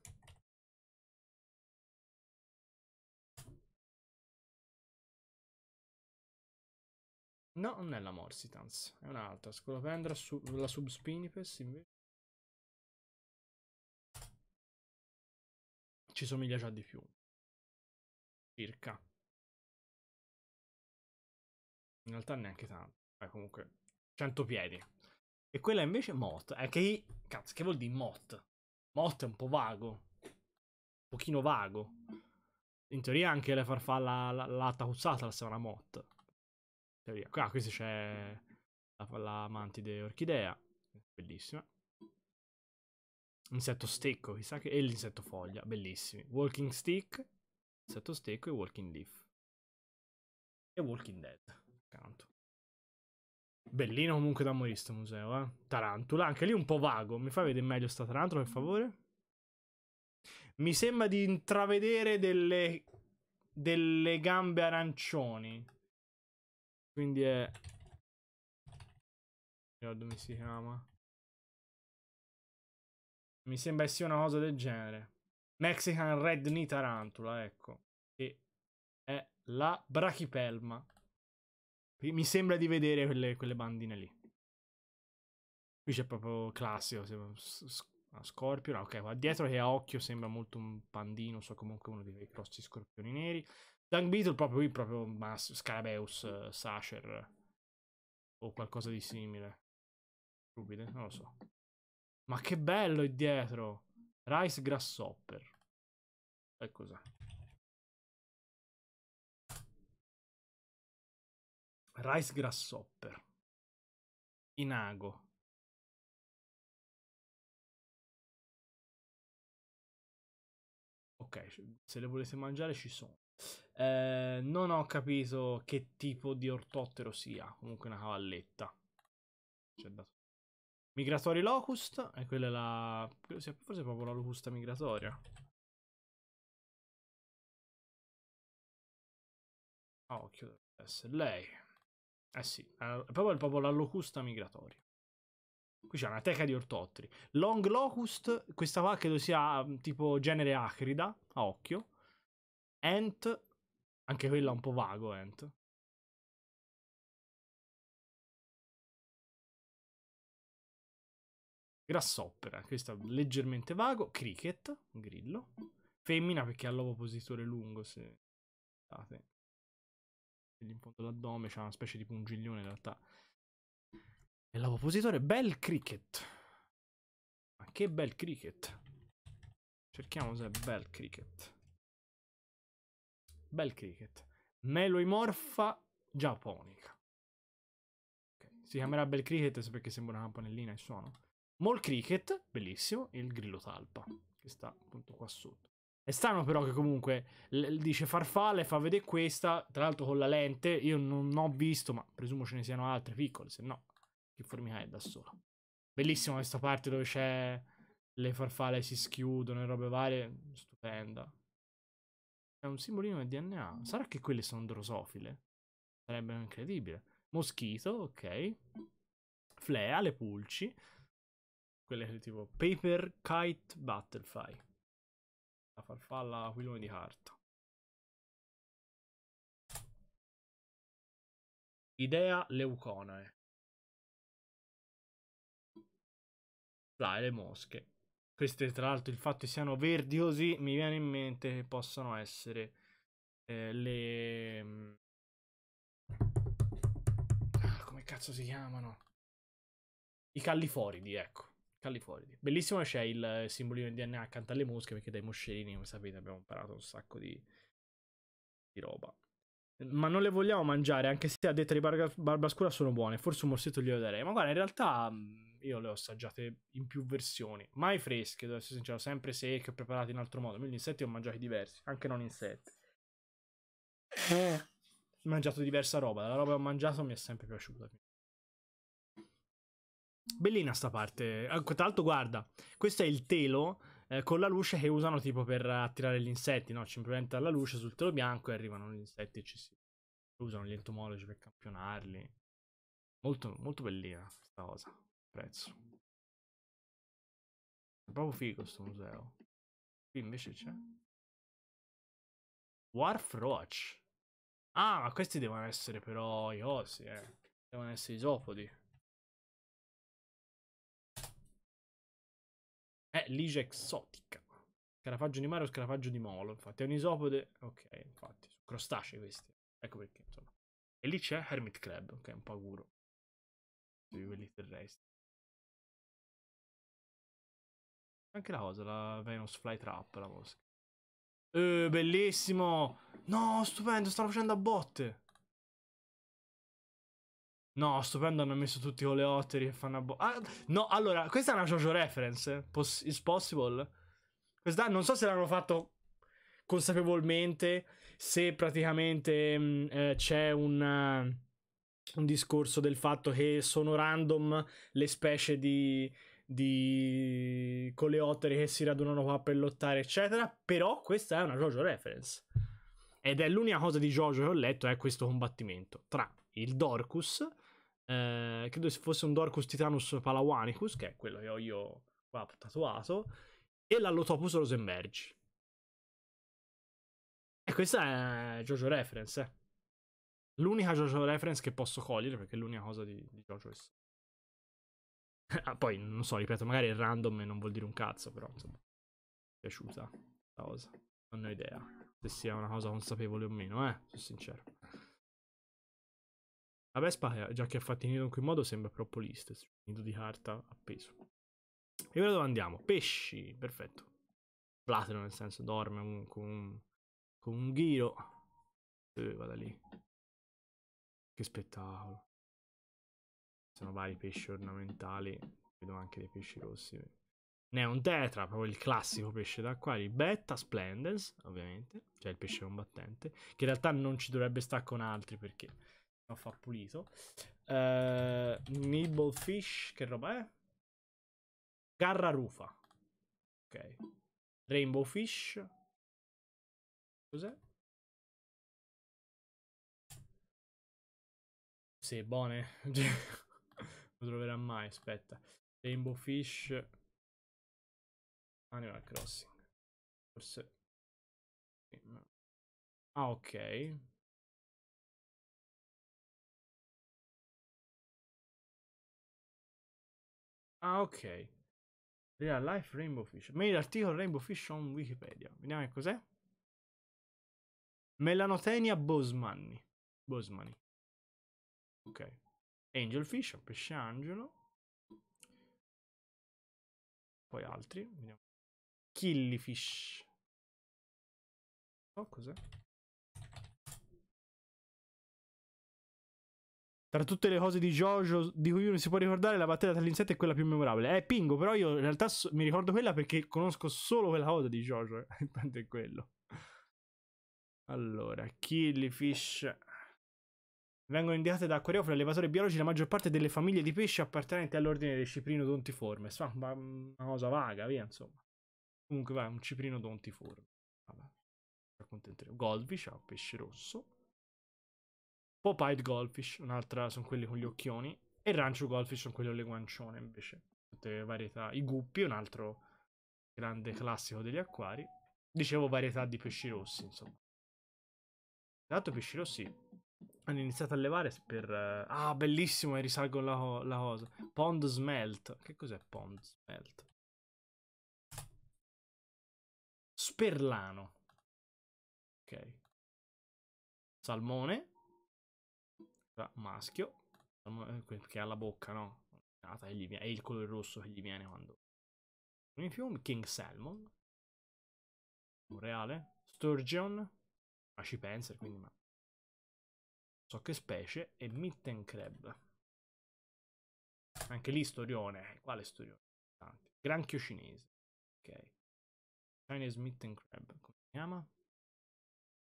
No, non è la Morsitans, è un'altra. Scolopendra, su la Subspinipes invece. Ci somiglia già di più. Circa. In realtà neanche tanto. Beh, comunque, 100 piedi. E quella invece è Mot. Eh, che... Cazzo, che vuol dire Mot? Mot è un po' vago. Un pochino vago. In teoria anche la farfalla l'alta cuzzata la sarà Mot via. Ah, questa c'è la, la mantide orchidea, bellissima. Insetto stecco, chissà che... E l'insetto foglia, bellissimi. Walking stick, insetto stecco e walking leaf. E walking dead, accanto. Bellino comunque da morire sto museo, eh. Tarantula, anche lì un po' vago. Mi fai vedere meglio sta tarantula, per favore? Mi sembra di intravedere delle... delle gambe arancioni. Quindi è... Non come si chiama. Mi sembra sia una cosa del genere. Mexican Red Knee Tarantula, ecco. Che è la brachipelma. Mi sembra di vedere quelle, quelle bandine lì. Qui c'è proprio classico. Scorpio, ok, qua dietro che ha occhio sembra molto un pandino, so comunque uno dei grossi scorpioni neri. Dung Beetle proprio qui, proprio Mas- Scarabeus, Sacer o qualcosa di simile. Rubide, non lo so. Ma che bello è dietro! Rice Grasshopper. E cos'è? Rice Grasshopper. Inago. Ok, se le volete mangiare ci sono. Eh, non ho capito che tipo di ortottero sia. Comunque una cavalletta. Migratori locust. E quella è la... Forse è proprio la locusta migratoria. A oh, occhio deve essere lei. Eh sì, è proprio, è proprio la locusta migratoria. Qui c'è una teca di ortotteri. Long locust, questa qua credo sia mm, tipo genere acrida, a occhio. Ant, anche quello è un po' vago, Ent. Grassoppera, questo è leggermente vago. Cricket, grillo. Femmina perché ha l'ovopositore lungo, se... Guardate. In fondo l'addome c'è una specie di pungiglione in realtà. E l'ovopositore, bel cricket. Ma che bel cricket. Cerchiamo se è bel cricket. Bel cricket. Meloimorfa giapponica. Okay. Si chiamerà bel cricket perché sembra una campanellina il suono. Mol cricket, bellissimo, e il grillo talpa, che sta appunto qua sotto. È strano però che comunque dice farfalle, fa vedere questa, tra l'altro con la lente, io non ho visto, ma presumo ce ne siano altre piccole, se no che formica è da sola. Bellissima questa parte dove c'è le farfalle si schiudono e robe varie, stupenda. È un simbolino di DNA. Sarà che quelle sono drosofile? Sarebbe incredibile. Moschito, ok. Flea, le pulci. Quelle tipo Paper Kite Butterfly. La farfalla aquilone di carta. Idea Leuconae. Eh. Fly, le mosche. Queste, tra l'altro, il fatto che siano verdi così mi viene in mente che possano essere eh, le. Mm, ah, come cazzo si chiamano? I califoridi ecco. Califoridi. Bellissimo c'è il eh, simbolino di DNA accanto alle mosche, perché dai moscerini, come sapete, abbiamo imparato un sacco di, di roba. Ma non le vogliamo mangiare, anche se a detta di barba, scura sono buone. Forse un morsetto glielo darei. Ma guarda, in realtà mm, io le ho assaggiate in più versioni, mai fresche, devo essere sincero, sempre secche o preparate in altro modo. Quindi insetti ho mangiati diversi, anche non insetti. Eh. Ho mangiato diversa roba, la roba che ho mangiato mi è sempre piaciuta. Bellina sta parte. Ah, tra l'altro, guarda, questo è il telo eh, con la luce che usano tipo per attirare gli insetti, no? Ci implementa la luce sul telo bianco e arrivano gli insetti e ci si usano gli entomologi per campionarli. Molto, molto bellina questa cosa prezzo. È proprio figo questo museo. Qui invece c'è. Warf Roach. Ah, ma questi devono essere però i osi, eh. Devono essere isopodi. È ligia exotica. Scarafaggio di mare o scarafaggio di molo. Infatti è un isopode. Ok, infatti. Crostacei questi. Ecco perché, insomma. E lì c'è Hermit Crab, ok, è un paguro. Di quelli terrestri. Anche la cosa, la Venus Flytrap, la mosca. Eh, bellissimo! No, stupendo, stanno facendo a botte! No, stupendo, hanno messo tutti i oleotteri che fanno a botte. Ah, no, allora, questa è una JoJo reference, eh? Poss is possible. Questa, non so se l'hanno fatto consapevolmente, se praticamente mm, eh, c'è un... un discorso del fatto che sono random le specie di, di coleotteri che si radunano qua per lottare, eccetera. Però questa è una JoJo reference. Ed è l'unica cosa di JoJo che ho letto, è questo combattimento tra il Dorcus, eh, credo fosse un Dorcus Titanus Palawanicus, che è quello che ho io qua tatuato, e l'Allotopus Rosenbergi. E questa è JoJo reference, eh. L'unica JoJo reference che posso cogliere, perché è l'unica cosa di, di JoJo che ah, poi non so, ripeto, magari è random e non vuol dire un cazzo, però insomma, è piaciuta questa cosa. Non ho idea se sia una cosa consapevole o meno, eh, sono sincero. La Vespa, eh, già che ha fatto in nido in quel modo, sembra proprio list, nido di carta appeso. E ora dove andiamo? Pesci, perfetto. Platino nel senso dorme un, con, un, con un ghiro. Eh, vada lì. Che spettacolo sono vari pesci ornamentali, vedo anche dei pesci rossi. Neon Tetra, proprio il classico pesce d'acquario, Betta Splendens, ovviamente, cioè il pesce combattente, che in realtà non ci dovrebbe stare con altri perché no, fa pulito. Uh, eh, Nibblefish, che roba è? Garra Rufa, ok. Rainbow Fish, cos'è? Sì, buone. Eh. Cioè, lo troverà mai, aspetta. Rainbow Fish Animal Crossing. Forse... Ah, ok. Ah, ok. Real Life Rainbow Fish. Made articolo Rainbow Fish on Wikipedia. Vediamo che cos'è. Melanotenia Bosmani. Bosmani. Ok. Angelfish, un pesce angelo. Poi altri, vediamo. Killifish. Oh, cos'è? Tra tutte le cose di Jojo di cui uno si può ricordare, la battaglia tra l'insetto è quella più memorabile. Eh, Pingo, però io in realtà so mi ricordo quella perché conosco solo quella cosa di Jojo. Eh. Tanto è quello. Allora, Killifish Vengono indicate da acquariofili allevatori biologici la maggior parte delle famiglie di pesci appartenenti all'ordine dei ciprinodontiformes. Ah, ma una cosa vaga, via, insomma. Comunque, vai, un ciprino dontiforme. Vabbè, accontenteremo. Goldfish, un ah, pesce rosso. Popeyed goldfish, un'altra, sono quelli con gli occhioni. E rancho goldfish sono quelli con le guancione, invece. Tutte le varietà. I guppi, un altro grande classico degli acquari. Dicevo varietà di pesci rossi, insomma. Dato pesci rossi hanno iniziato a levare per... ah, bellissimo, e risalgo la, la cosa. Pond Smelt. Che cos'è Pond Smelt? Sperlano. Ok. Salmone. Ah, maschio. Eh, che ha la bocca, no? È il colore rosso che gli viene quando... In fiume, King Salmon. Un reale. Sturgeon. Ma ah, ci pensa, quindi... Ma so che specie, e Mitten Crab. Anche lì storione, eh, quale storione? Tanti. Granchio cinese, ok. Chinese Mitten Crab, come si chiama?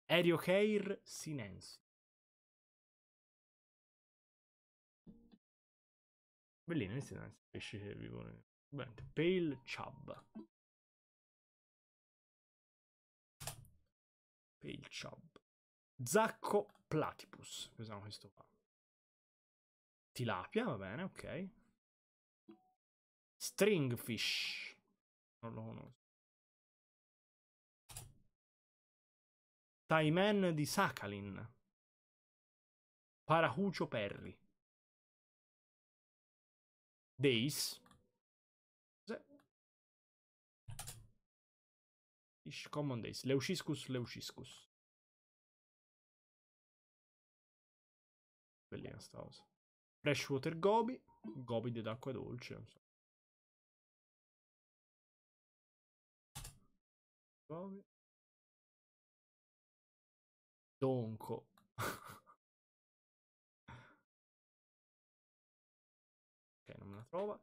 Eriocair sinensi. Bellino, questi eh, sono pesci che vivono. Pale Chub. Pale Chub. Zacco Platypus. Cos'è questo qua? Tilapia, va bene, ok. Stringfish. Non lo conosco. Taimen di Sakhalin. Paracucio Perri. Days. Common Days. Leuciscus leuciscus. Bellina sta cosa. Freshwater Gobi. Gobi d'acqua dolce, non so. Goby. Donco. ok, non me la trova.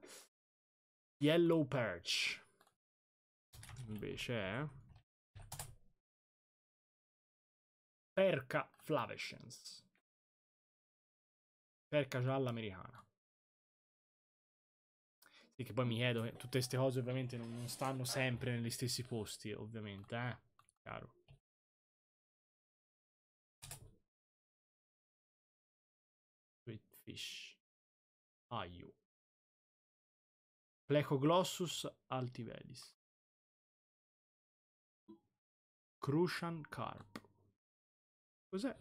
Yellow perch. Invece è... Perca flavescens. Perca gialla americana. Sì, che poi mi chiedo, eh, tutte queste cose ovviamente non, non, stanno sempre negli stessi posti, ovviamente, eh? Chiaro. Sweet fish. Aiu. Plecoglossus altivelis. Crucian carp. Cos'è?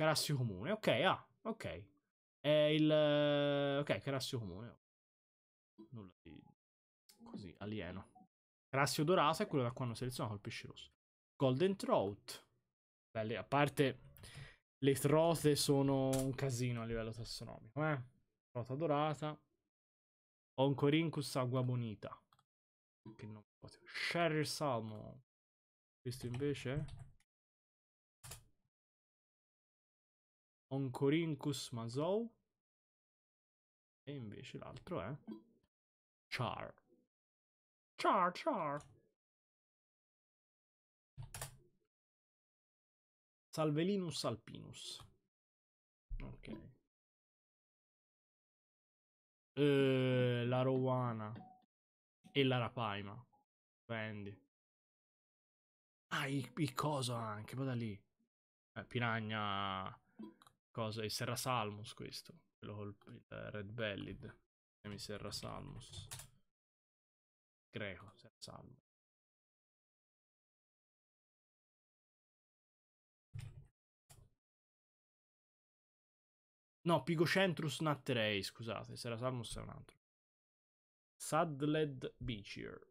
Carassio comune. Ok, ah, ok. È il... Eh, ok, Carassio comune. Oh. Nulla di... Così, alieno. Carassio dorato è quello da quando seleziona col pesce rosso. Golden Trout. Belle, a parte... Le trote sono un casino a livello tassonomico, eh. Trota dorata. Oncorincus bonita. Che non potevo. Sherry Salmon. Questo invece Oncorincus Masou. E invece l'altro è Char. Char, Char. Salvelinus alpinus. Ok. Uh, la Rowana e la Rapaima. Prendi. Ah, il, il coso anche, va da lì. Eh, piragna Cosa? Il Serra Salmus questo. Quello il Red Bellid. Chiami Serra Salmus. Greco, Serra Salmus. No, Pigocentrus Natterei, scusate, Serra Salmus è un altro. Sadled Beachier.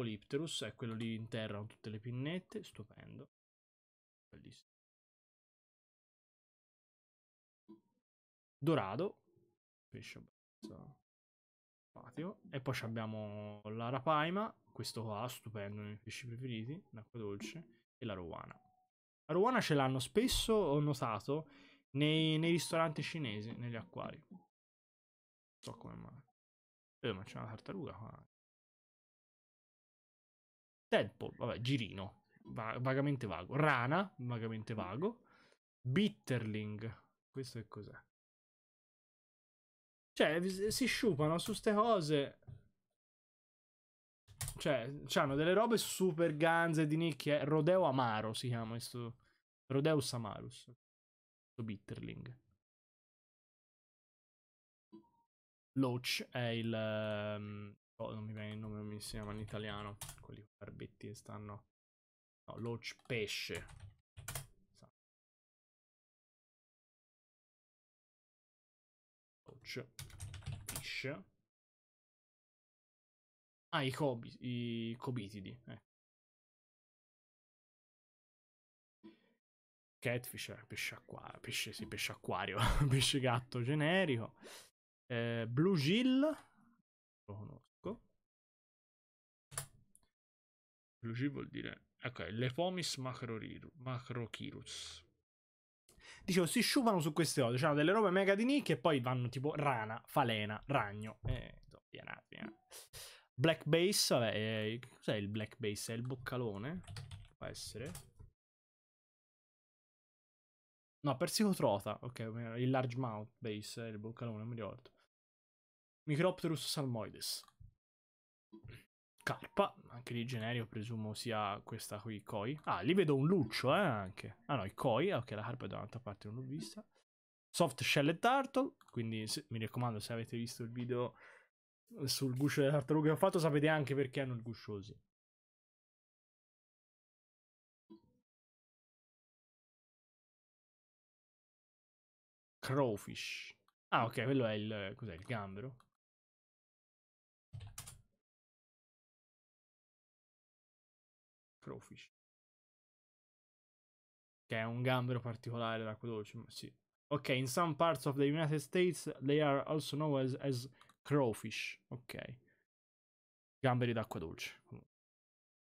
Polypterus è quello lì in terra con tutte le pinnette, stupendo. Bellissimo. Dorado, pesce abbastanza patio. E poi abbiamo la rapaima, questo qua, stupendo, nei pesci preferiti, l'acqua dolce, e la ruana. La ruana ce l'hanno spesso, ho notato, nei, nei, ristoranti cinesi, negli acquari. Non so come mai. Eh, ma c'è una tartaruga qua. Tadpole, vabbè, girino, va- vagamente vago. Rana, vagamente vago. Bitterling, questo che cos'è? Cioè, si sciupano su ste cose. Cioè, hanno delle robe super ganze di nicchia. Eh, Rodeo Amaro si chiama questo. Rodeus Amarus. Questo Bitterling. Loach è il, ehm, oh, non mi viene il nome, non mi si chiama in italiano, quelli barbetti che stanno, no, loach pesce, loach Pesce. ah i, cobi, i cobitidi, eh. Catfish, eh, pesce acquario, pesce, sì, pesce acquario, pesce gatto generico. Eh, Blue Gill, lo oh, conosco. Luci vuol dire... Ok, Lepomis macrochirus. Dicevo, si sciupano su queste cose. C'erano delle robe mega di nicchia e poi vanno tipo rana, falena, ragno. Eh, piena, piena. Eh. Black Base. vabbè, eh, cos'è il Black Base? È il boccalone? Può essere. No, persicotrota, ok, il large mouth bass, è eh, il boccalone, non mi ricordo. Micropterus salmoides scarpa, anche di generico presumo sia questa qui, Koi. Ah, lì vedo un luccio, eh, anche. Ah no, i Koi, ah, ok, la carpa è da un'altra parte, non l'ho vista. Soft Shell e Turtle, quindi se, mi raccomando se avete visto il video sul guscio della tartaruga che ho fatto sapete anche perché hanno il gusciosi. Crowfish. Ah ok, quello è il, cos'è, il gambero. Crowfish. Che è un gambero particolare l'acqua dolce, ma sì. Ok, in some parts of the United States they are also known as, as crowfish. Ok. Gamberi d'acqua dolce.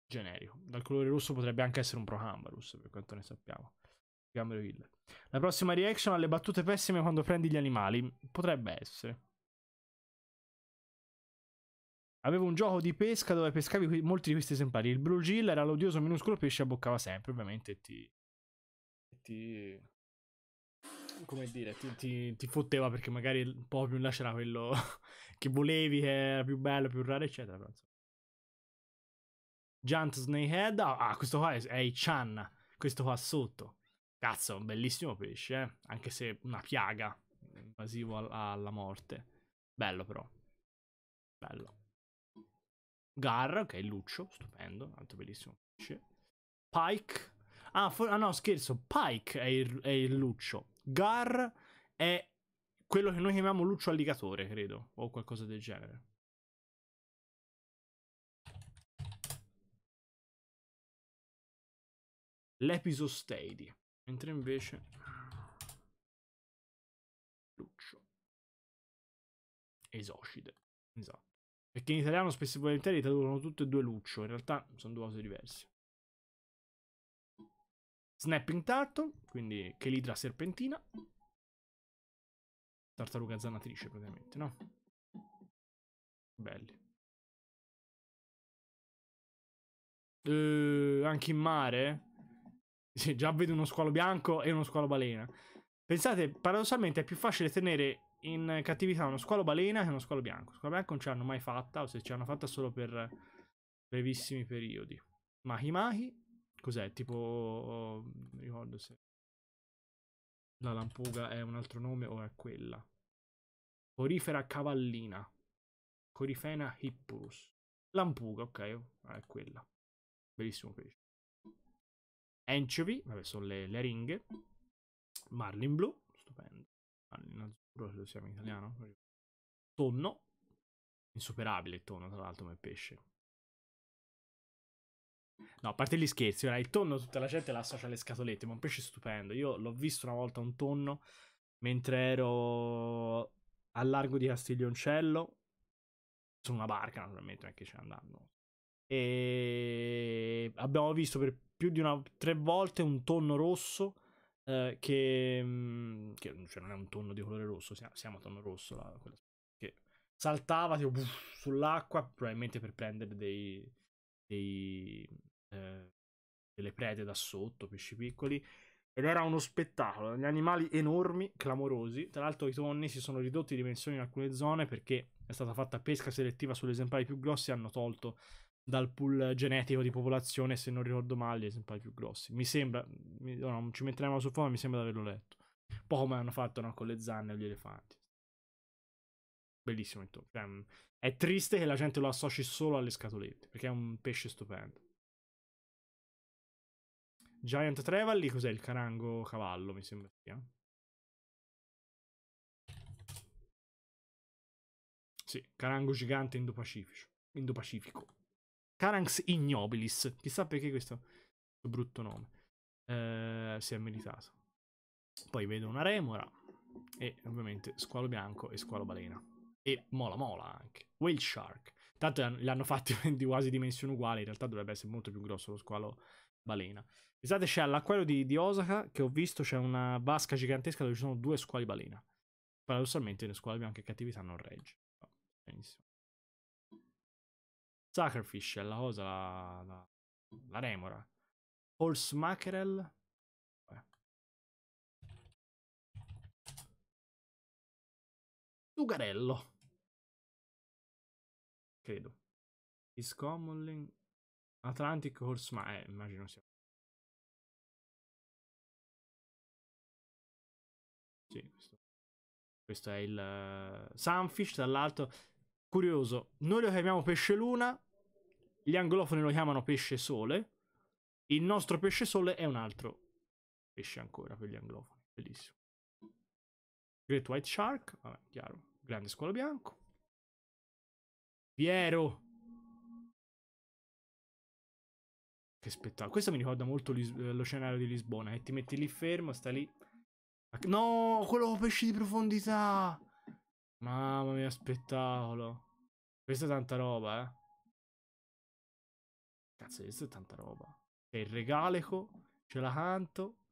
Generico. Dal colore rosso potrebbe anche essere un Prohambarus, per quanto ne sappiamo. Gambero Hill. La prossima reaction alle battute pessime quando prendi gli animali. Potrebbe essere. Avevo un gioco di pesca dove pescavi molti di questi esemplari. Il Blue Gill era l'odioso minuscolo pesce a boccava sempre, ovviamente, e ti... ti... Come dire, ti, ti, ti, fotteva perché magari un po' più in là c'era quello che volevi, che era più bello, più raro, eccetera. Però, Giant Snakehead, ah, ah, questo qua è, è il Chan, questo qua sotto. Cazzo, un bellissimo pesce, eh? anche se una piaga, invasivo alla morte. Bello però. Bello. Gar, che è il Luccio, stupendo, altro bellissimo. Pike. Ah, for- ah no, scherzo, Pike è il, è il, Luccio. Gar è quello che noi chiamiamo Luccio Alligatore, credo, o qualcosa del genere. L'episosteidi. Mentre invece... Luccio. Esocide. Esatto. Perché in italiano spesso e volentieri traducono tutte e due Luccio, in realtà sono due cose diverse. Snapping Turtle, quindi Chelidra serpentina. Tartaruga zanatrice praticamente, no? Belli. Eh, anche in mare? Sì, già vedo uno squalo bianco e uno squalo balena. Pensate, paradossalmente è più facile tenere in cattività uno squalo balena e uno squalo bianco. Squalo bianco non ce l'hanno mai fatta, o se ce l'hanno fatta solo per brevissimi periodi. Mahi Mahi, cos'è? Tipo, non ricordo se la lampuga è un altro nome o è quella. Corifera cavallina. Corifena hippurus. Lampuga, ok, oh, è quella. Bellissimo pesce. Anchovy, vabbè, sono le, le ringhe. Marlin blu, stupendo. Marlin se lo siamo in italiano. Tonno. Insuperabile il tonno, tra l'altro, come pesce. No, a parte gli scherzi, ora il tonno tutta la gente la associa alle scatolette, ma un pesce stupendo. Io l'ho visto una volta un tonno mentre ero al largo di Castiglioncello su una barca, naturalmente, anche è ci andando. E abbiamo visto per più di una, tre volte un tonno rosso eh, che, mm, che mm, cioè, non è un tonno di colore rosso, siamo, siamo a tonno rosso, là, quella, che saltava tipo, buff, sull'acqua probabilmente per prendere dei, dei, eh, delle prede da sotto, pesci piccoli. Ed era uno spettacolo, gli animali enormi, clamorosi. Tra l'altro i tonni si sono ridotti di dimensioni in alcune zone perché è stata fatta pesca selettiva sugli esemplari più grossi e hanno tolto dal pool genetico di popolazione, se non ricordo male, sempre più grossi. Mi sembra, mi, no, non ci metteremo su forma, mi sembra di averlo letto. Un po' come hanno fatto no, con le zanne o gli elefanti. Bellissimo il Cioè, è triste che la gente lo associ solo alle scatolette, perché è un pesce stupendo. Giant Trevally, cos'è il carango cavallo, mi sembra sia. Sì, carango gigante indo-pacifico. indo-pacifico. Caranx Ignobilis. Chissà perché questo, questo brutto nome eh, si è meritato. Poi vedo una remora e ovviamente squalo bianco e squalo balena. E mola mola anche. Whale shark. Tanto li hanno fatti di quasi dimensione uguale, in realtà dovrebbe essere molto più grosso lo squalo balena. Pensate c'è all'acquario di, di, Osaka che ho visto c'è una vasca gigantesca dove ci sono due squali balena. Paradossalmente le squali bianche e cattività non regge. No, benissimo. Sacrifice è la cosa, la, la, la remora. Horse mackerel. Tugarello. Credo. Is Commonling. Atlantic Horse ma eh, immagino sia. Sì, questo. questo è il uh, Sunfish dall'alto. Curioso, noi lo chiamiamo pesce luna, gli anglofoni lo chiamano pesce sole. Il nostro pesce sole è un altro pesce ancora per gli anglofoni. Bellissimo. Great White Shark, vabbè, chiaro. Grande squalo bianco. Piero. Che spettacolo. Questo mi ricorda molto lo scenario di Lisbona. E eh, ti metti lì fermo, sta lì. No, quello pesce di profondità. Mamma mia, spettacolo. Questa è tanta roba, eh. Cazzo, questo è tanta roba. C'è il regaleco, c'è la canto.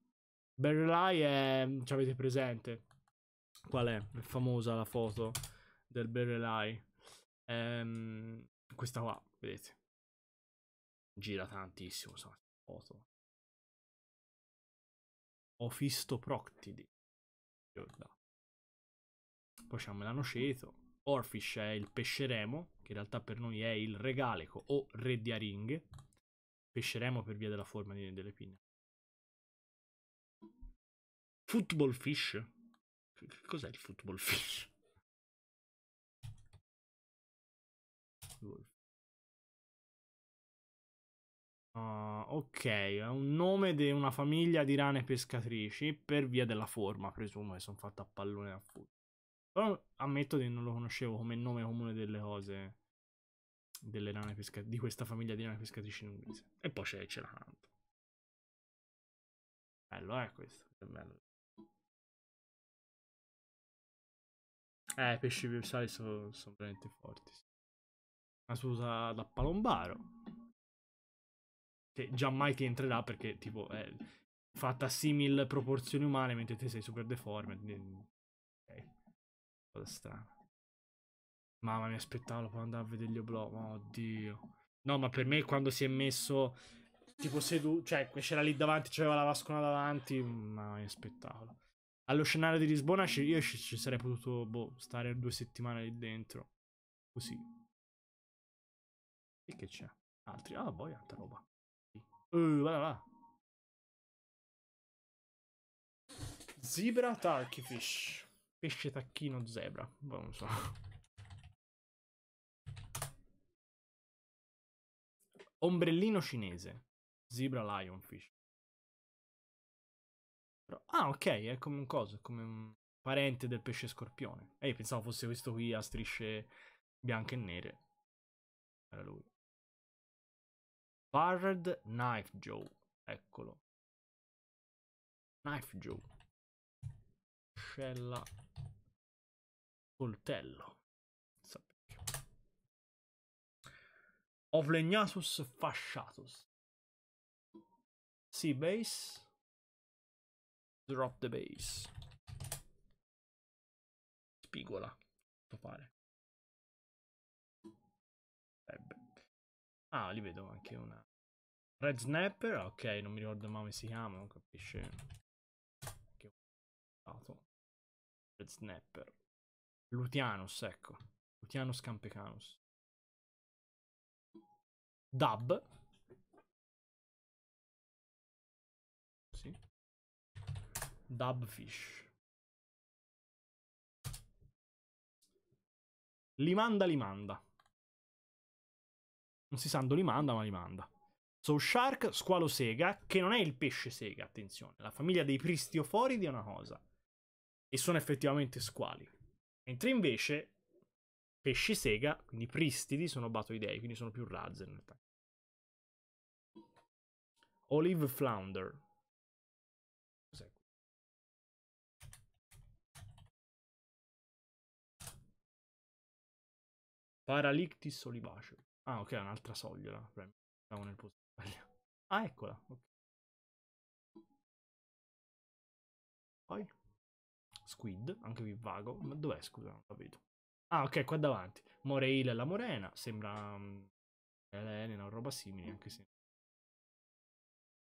Berlai è... Mm, ci avete presente? Qual è? È famosa la foto del Berlai. Ehm, questa qua, vedete. Gira tantissimo, insomma, foto. Ofistoproctidi. Giorda. Poi c'è un melanoceto. Orfish è il pesceremo che in realtà per noi è il regaleco o re di Aring. pesceremo per via della forma di, delle pinne. Football fish? Cos'è il football fish? Uh, ok, è un nome di una famiglia di rane pescatrici per via della forma, presumo che sono fatta a pallone a fuoco. Però ammetto che non lo conoscevo come nome comune delle cose delle rane pescatrici, di questa famiglia di rane pescatrici in inglese. E poi c'è, c'è la Hunt. Bello, eh, questo. È bello. Eh, i pesci piassali sono, sono veramente forti. Una scusa da palombaro. Che già mai ti entrerà perché, tipo, è fatta simil proporzioni umane, mentre te sei super deforme. Ok. Cosa strana. Mamma, mi aspettavo quando andavo a vedere gli oblò. Oddio. No, ma per me quando si è messo tipo seduto, cioè c'era lì davanti, c'era la vascona davanti, mamma mia, spettacolo. Allo scenario di Lisbona io ci, ci sarei potuto boh, stare due settimane lì dentro. Così. E che c'è? Altri? Ah, poi altra roba. Uh, va va. Zebra Tarkifish. Pesce tacchino zebra. Boh, non so. Ombrellino cinese. Zebra lionfish. Però... ah, ok, è come un coso, è come un parente del pesce scorpione. E eh, io pensavo fosse questo qui a strisce bianche e nere. Era lui. Barred Knife Joe. Eccolo. Knife Joe ascella coltello. Ovlegnasus fasciatus. Sea base. Drop the base. Spigola. Fare. Eh ah, li vedo anche una. Red Snapper, ah, ok, non mi ricordo mai come si chiama, non capisce. Che ho Red Snapper. Lutianus, ecco. Lutianus Campecanus. Dub. Sì. Dubfish. Limanda, limanda. Non si sa dove li manda, ma li manda. So Shark, squalo sega, che non è il pesce sega, attenzione. La famiglia dei pristioforidi è una cosa e sono effettivamente squali. Mentre invece pesci sega, quindi pristidi, sono batoidei, quindi sono più razze in realtà. Olive flounder. Cos'è? Paralictis olivaceo. Ah, ok, un'altra soglia. Stavo nel posto Ah, eccola. Okay. Poi? Squid, anche qui vago. Ma dov'è, scusa, non ho capito. Ah, ok, qua davanti. Moreil e la Morena, sembra... Um, Elena o roba simile, anche se...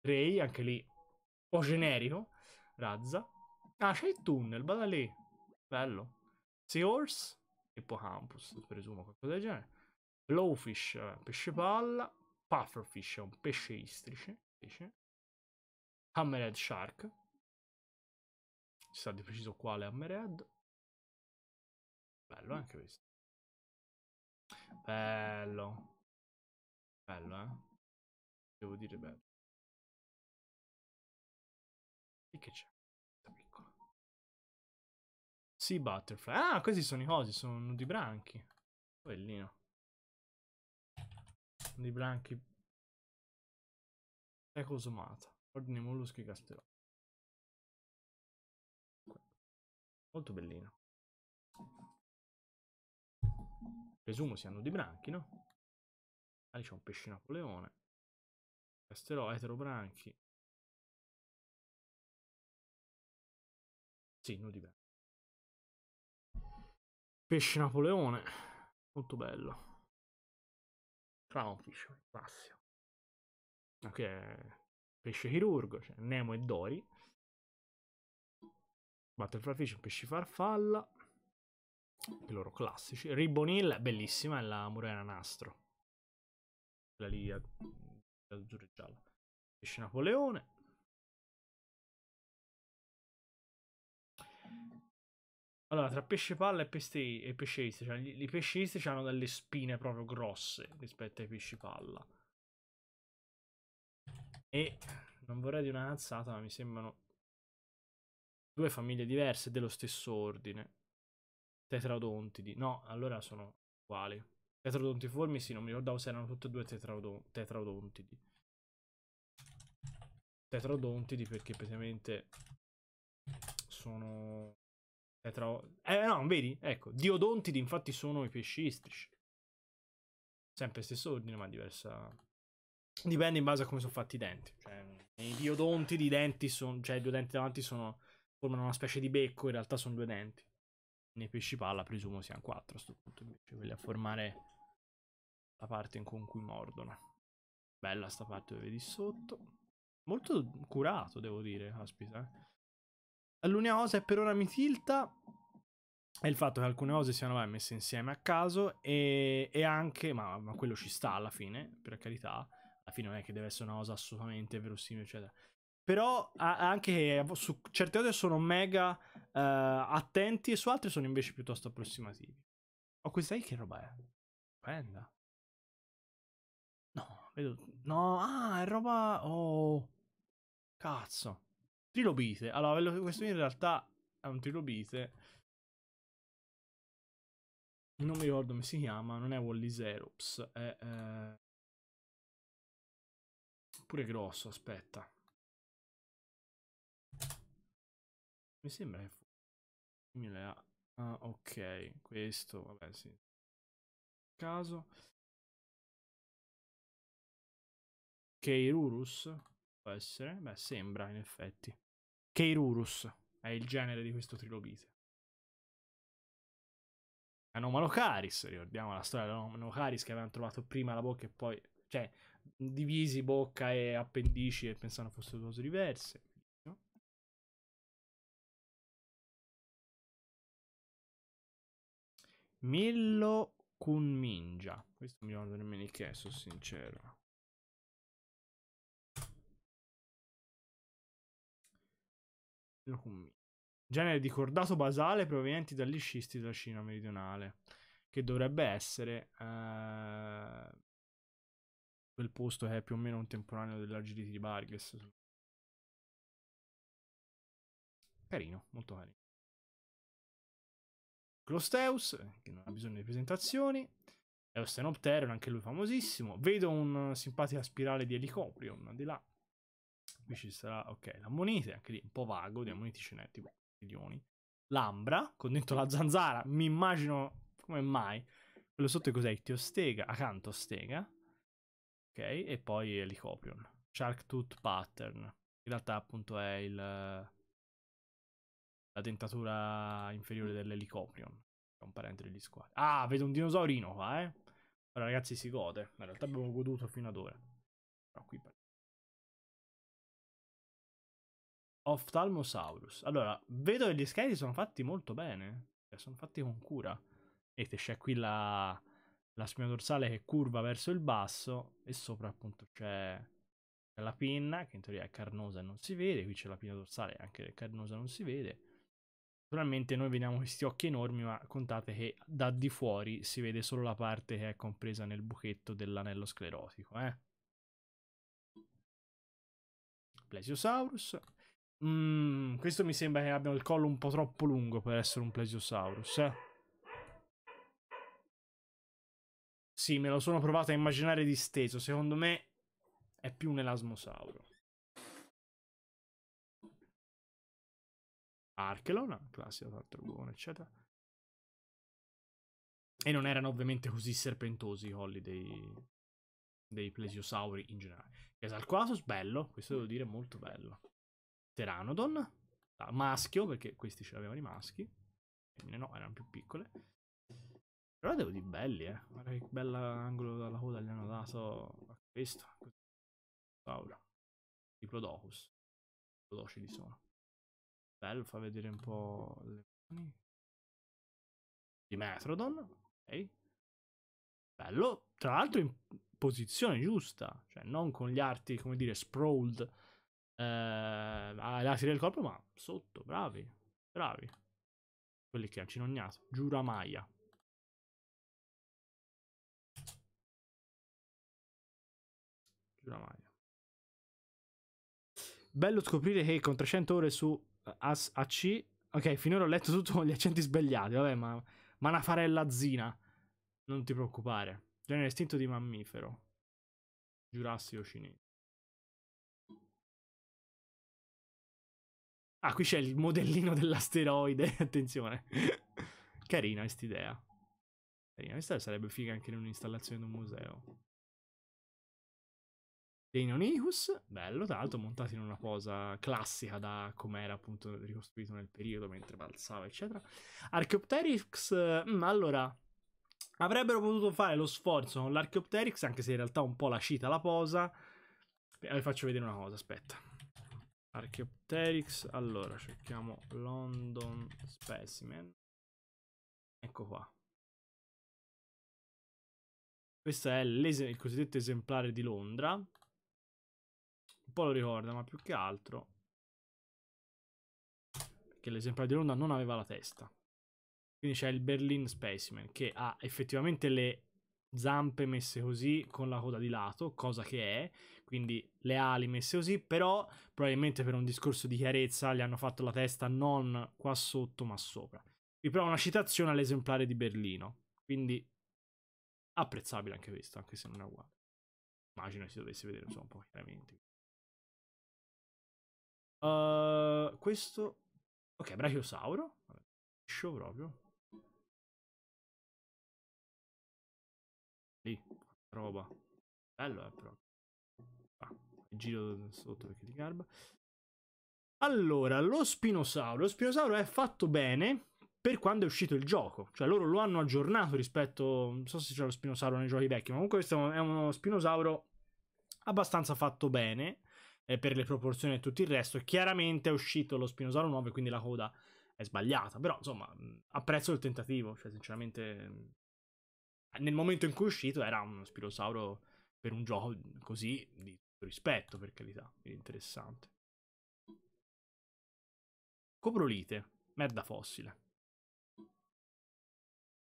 Ray, anche lì, un po' generico. Razza. Ah, c'è il tunnel, vada lì. Bello. Seahorse, Campus, presumo, qualcosa del genere. Blowfish, pesce palla. Pufferfish è un pesce istrice. Invece. Hammerhead Shark, ci sta di preciso quale Hammerhead. Bello anche mm. eh. questo. Bello. Bello, eh. Devo dire bello. E che c'è? Sea Butterfly. Ah, questi sono i cosi, sono branchi. Bellino. Nudibranchi. branchi. consumata. Ordine molluschi castello. Molto bellino. Presumo siano di branchi, no? Ah, lì c'è un pesce napoleone. Casterò, eterobranchi. Sì, nudi branchi. Pesce napoleone. Molto bello. Clownfish, classico. Anche okay. pesce chirurgo, cioè Nemo e Dori. Battle for Fish, pesci farfalla, i loro classici. Ribonil è bellissima, è la murena nastro. Quella lì eh, azzurra e gialla. Pesce Napoleone. Allora, tra pesce palla e, pesce, e pesce istrici, cioè, i pesci istrici hanno delle spine proprio grosse rispetto ai pesci palla. E non vorrei di una cazzata, ma mi sembrano due famiglie diverse dello stesso ordine. Tetraodontidi. No, allora sono uguali. Tetrodontiformi sì, non mi ricordavo se erano tutte e due tetraodon tetraodontidi. Tetraodontidi perché praticamente sono... Tetra... Eh no, vedi? Ecco, diodontidi infatti sono i pescistici. Sempre stesso ordine ma diversa... Dipende in base a come sono fatti i denti. Cioè, nei diodontidi i denti sono... cioè i due denti davanti sono formano una specie di becco, in realtà sono due denti. Nei pesci palla presumo siano quattro a questo punto, invece quelli a formare la parte con cui mordono. Bella sta parte dove vedi sotto. Molto curato, devo dire, aspita. Eh. L'unica cosa è per ora mi tilta è il fatto che alcune cose siano vai, messe insieme a caso e, e anche, ma, ma quello ci sta alla fine, per carità, alla fine non è che deve essere una cosa assolutamente verosimile, eccetera. Però anche su certe cose sono mega uh, attenti e su altre sono invece piuttosto approssimativi. Oh, questa lì che roba è? Stupenda. No, vedo... No, ah, è roba... Oh... Cazzo. Trilobite. Allora, questo in realtà è un trilobite. Non mi ricordo come si chiama, non è Walliserops, è... Eh... Pure grosso, aspetta. Mi sembra che simile a... Ah, ok, questo, vabbè sì. Caso. Keirurus può essere? Beh, sembra in effetti. Keirurus è il genere di questo trilobite. Anomalocaris, ricordiamo la storia dell'Anomalocaris che avevano trovato prima la bocca e poi... Cioè, divisi bocca e appendici e pensano fossero due cose diverse. Millo Kunminja. Questo non mi ricordo nemmeno che è, sono sincero. Millo Kunminja. Genere di cordato basale provenienti dagli scisti della Cina meridionale. Che dovrebbe essere... Eh, quel posto che è più o meno un temporaneo dell'Argiriti di Barges. Carino, molto carino. Closteus, che non ha bisogno di presentazioni, Eustenopteron, anche lui famosissimo. Vedo una simpatica spirale di Helicoprion di là. Qui ci sarà, ok, l'ammonite, anche lì un po' vago, di ammoniti ce n'è tipo milioni. L'ambra, con dentro la zanzara, mi immagino come mai. Quello sotto cos'è? Ictiostega, accanto stega. Ok, e poi Helicoprion. Shark Tooth Pattern. In realtà appunto è il la dentatura inferiore mm. dell'elicoprion. È un parente degli squali. Ah, vedo un dinosaurino qua, eh. Allora, ragazzi, si gode. In realtà abbiamo goduto fino ad ora. Però qui... Oftalmosaurus. Allora, vedo che gli scheletri sono fatti molto bene. Cioè, sono fatti con cura. Vedete, c'è qui la, la spina dorsale che curva verso il basso e sopra appunto c'è la pinna, che in teoria è carnosa e non si vede. Qui c'è la pinna dorsale, anche carnosa non si vede. Naturalmente noi vediamo questi occhi enormi, ma contate che da di fuori si vede solo la parte che è compresa nel buchetto dell'anello sclerotico. Eh? Plesiosaurus. Mm, questo mi sembra che abbia il collo un po' troppo lungo per essere un plesiosaurus. Eh? Sì, me lo sono provato a immaginare disteso. Secondo me è più un elasmosauro. Archelon, classico tartarugone, eccetera. E non erano ovviamente così serpentosi i colli dei, dei plesiosauri in generale. Casalquasus, bello, questo devo dire molto bello. Teranodon, maschio, perché questi ce l'avevano i maschi. Femmine no, erano più piccole. Però devo dire belli, eh. Guarda che bell'angolo dalla coda gli hanno dato a questo. Sauro. Diplodocus. Diplodocidi sono. Bello, fa vedere un po' le mani. Di Metrodon. Ok. Bello. Tra l'altro in posizione giusta. Cioè non con gli arti, come dire, sprawled eh, ai lati del corpo, ma sotto. Bravi. Bravi. Quelli che ha cinognato. Giura Maya. Giura Maya bello scoprire che con 300 ore su As, AC. Ok, finora ho letto tutto con gli accenti sbagliati. Vabbè, ma. Ma una farella zina. Non ti preoccupare. Genere estinto di mammifero. Giurassico cinese. Ah, qui c'è il modellino dell'asteroide. Attenzione. Carina quest'idea. Carina, questa sarebbe figa anche in un'installazione di un museo dei Neonihus, bello, tra l'altro montato in una posa classica da come era appunto ricostruito nel periodo mentre balzava, eccetera. Archeopteryx, mh, mm, allora, avrebbero potuto fare lo sforzo con l'Archeopteryx, anche se in realtà un po' lascita la posa. Eh, vi faccio vedere una cosa, aspetta. Archeopteryx, allora, cerchiamo London Specimen. Ecco qua. Questo è il cosiddetto esemplare di Londra, un po' lo ricorda, ma più che altro che l'esemplare di Londra non aveva la testa. Quindi c'è il Berlin Specimen che ha effettivamente le zampe messe così con la coda di lato, cosa che è, quindi le ali messe così, però probabilmente per un discorso di chiarezza gli hanno fatto la testa non qua sotto ma sopra. Qui però una citazione all'esemplare di Berlino, quindi apprezzabile anche questo, anche se non è uguale. Immagino si dovesse vedere insomma un po' chiaramente. Uh, questo... Ok, Brachiosauro. Liscio proprio. Lì, roba. Bello è eh, però. Ah, giro sotto perché ti garba. Allora, lo Spinosauro. Lo Spinosauro è fatto bene per quando è uscito il gioco. Cioè, loro lo hanno aggiornato rispetto. Non so se c'è lo Spinosauro nei giochi vecchi, ma comunque questo è uno Spinosauro abbastanza fatto bene eh, per le proporzioni e tutto il resto. Chiaramente è uscito lo Spinosauro 9, quindi la coda è sbagliata, però insomma apprezzo il tentativo, cioè sinceramente nel momento in cui è uscito era uno Spinosauro per un gioco così di rispetto, per carità, interessante. Coprolite, merda fossile.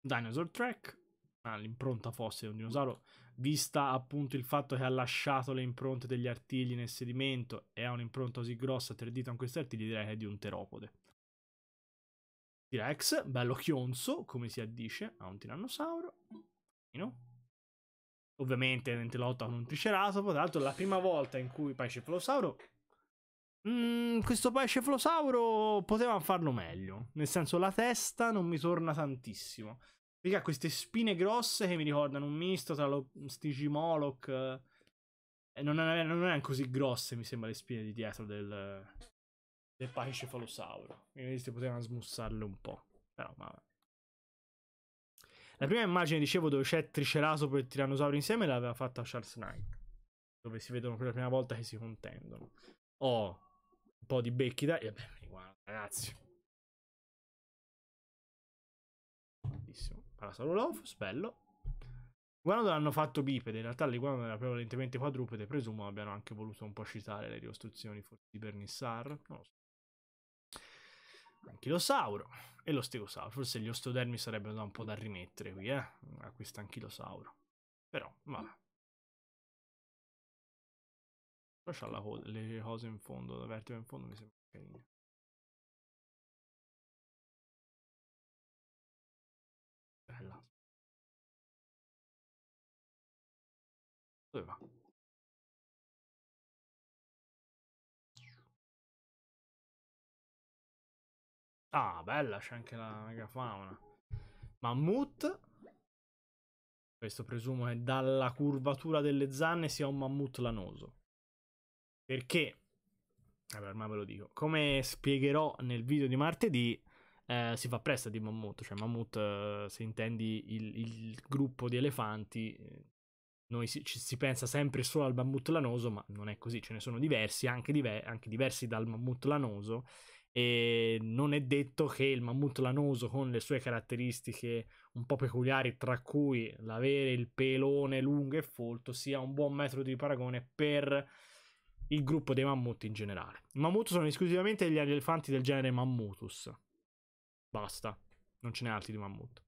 Dinosaur Track, ah, l'impronta fossile di un dinosauro vista appunto il fatto che ha lasciato le impronte degli artigli nel sedimento e ha un'impronta così grossa, tre dita con questi artigli, direi che è di un teropode. T-Rex, bello chionzo, come si addice a un tirannosauro. No? Ovviamente niente lotta con un triceratopo, tra l'altro la prima volta in cui Paicefalosauro... Mm, questo Paicefalosauro poteva farlo meglio, nel senso la testa non mi torna tantissimo. Raga, queste spine grosse che mi ricordano un misto tra lo, Stigi Moloch. Eh, e non, è, non erano così grosse, mi sembra, le spine di dietro del, del pachycephalosauro. Quindi potevano smussarle un po'. Però, ma. La prima immagine, dicevo, dove c'è Triceratops e Tyrannosauro insieme l'aveva fatta Charles Knight. Dove si vedono per la prima volta che si contendono. Ho oh, un po' di becchi da... E beh, mi ragazzi. Bellissimo. Parasaurolophus, bello. Guardo l'hanno fatto bipede, in realtà l'iguana era prevalentemente quadrupede, presumo abbiano anche voluto un po' citare le ricostruzioni forse di Bernissar, non lo so. Anchilosauro e lo stegosauro, forse gli ostodermi sarebbero da un po' da rimettere qui, eh, a questo anchilosauro. Però, vabbè. Lascia c'ha le cose in fondo, la vertebra in fondo mi sembra carina. Dove va? Ah, bella, c'è anche la megafauna. Mammut. Questo presumo che dalla curvatura delle zanne sia un mammut lanoso. Perché, vabbè, ormai ve lo dico, come spiegherò nel video di martedì, eh, si fa presto di mammut. Cioè, mammut, eh, se intendi il, il, gruppo di elefanti, eh, noi si, ci, si, pensa sempre solo al mammut lanoso, ma non è così, ce ne sono diversi, anche, diver- anche, diversi dal mammut lanoso, e non è detto che il mammut lanoso con le sue caratteristiche un po' peculiari, tra cui l'avere il pelone lungo e folto, sia un buon metro di paragone per il gruppo dei mammut in generale. I mammut sono esclusivamente gli elefanti del genere Mammutus. Basta, non ce n'è altri di mammut.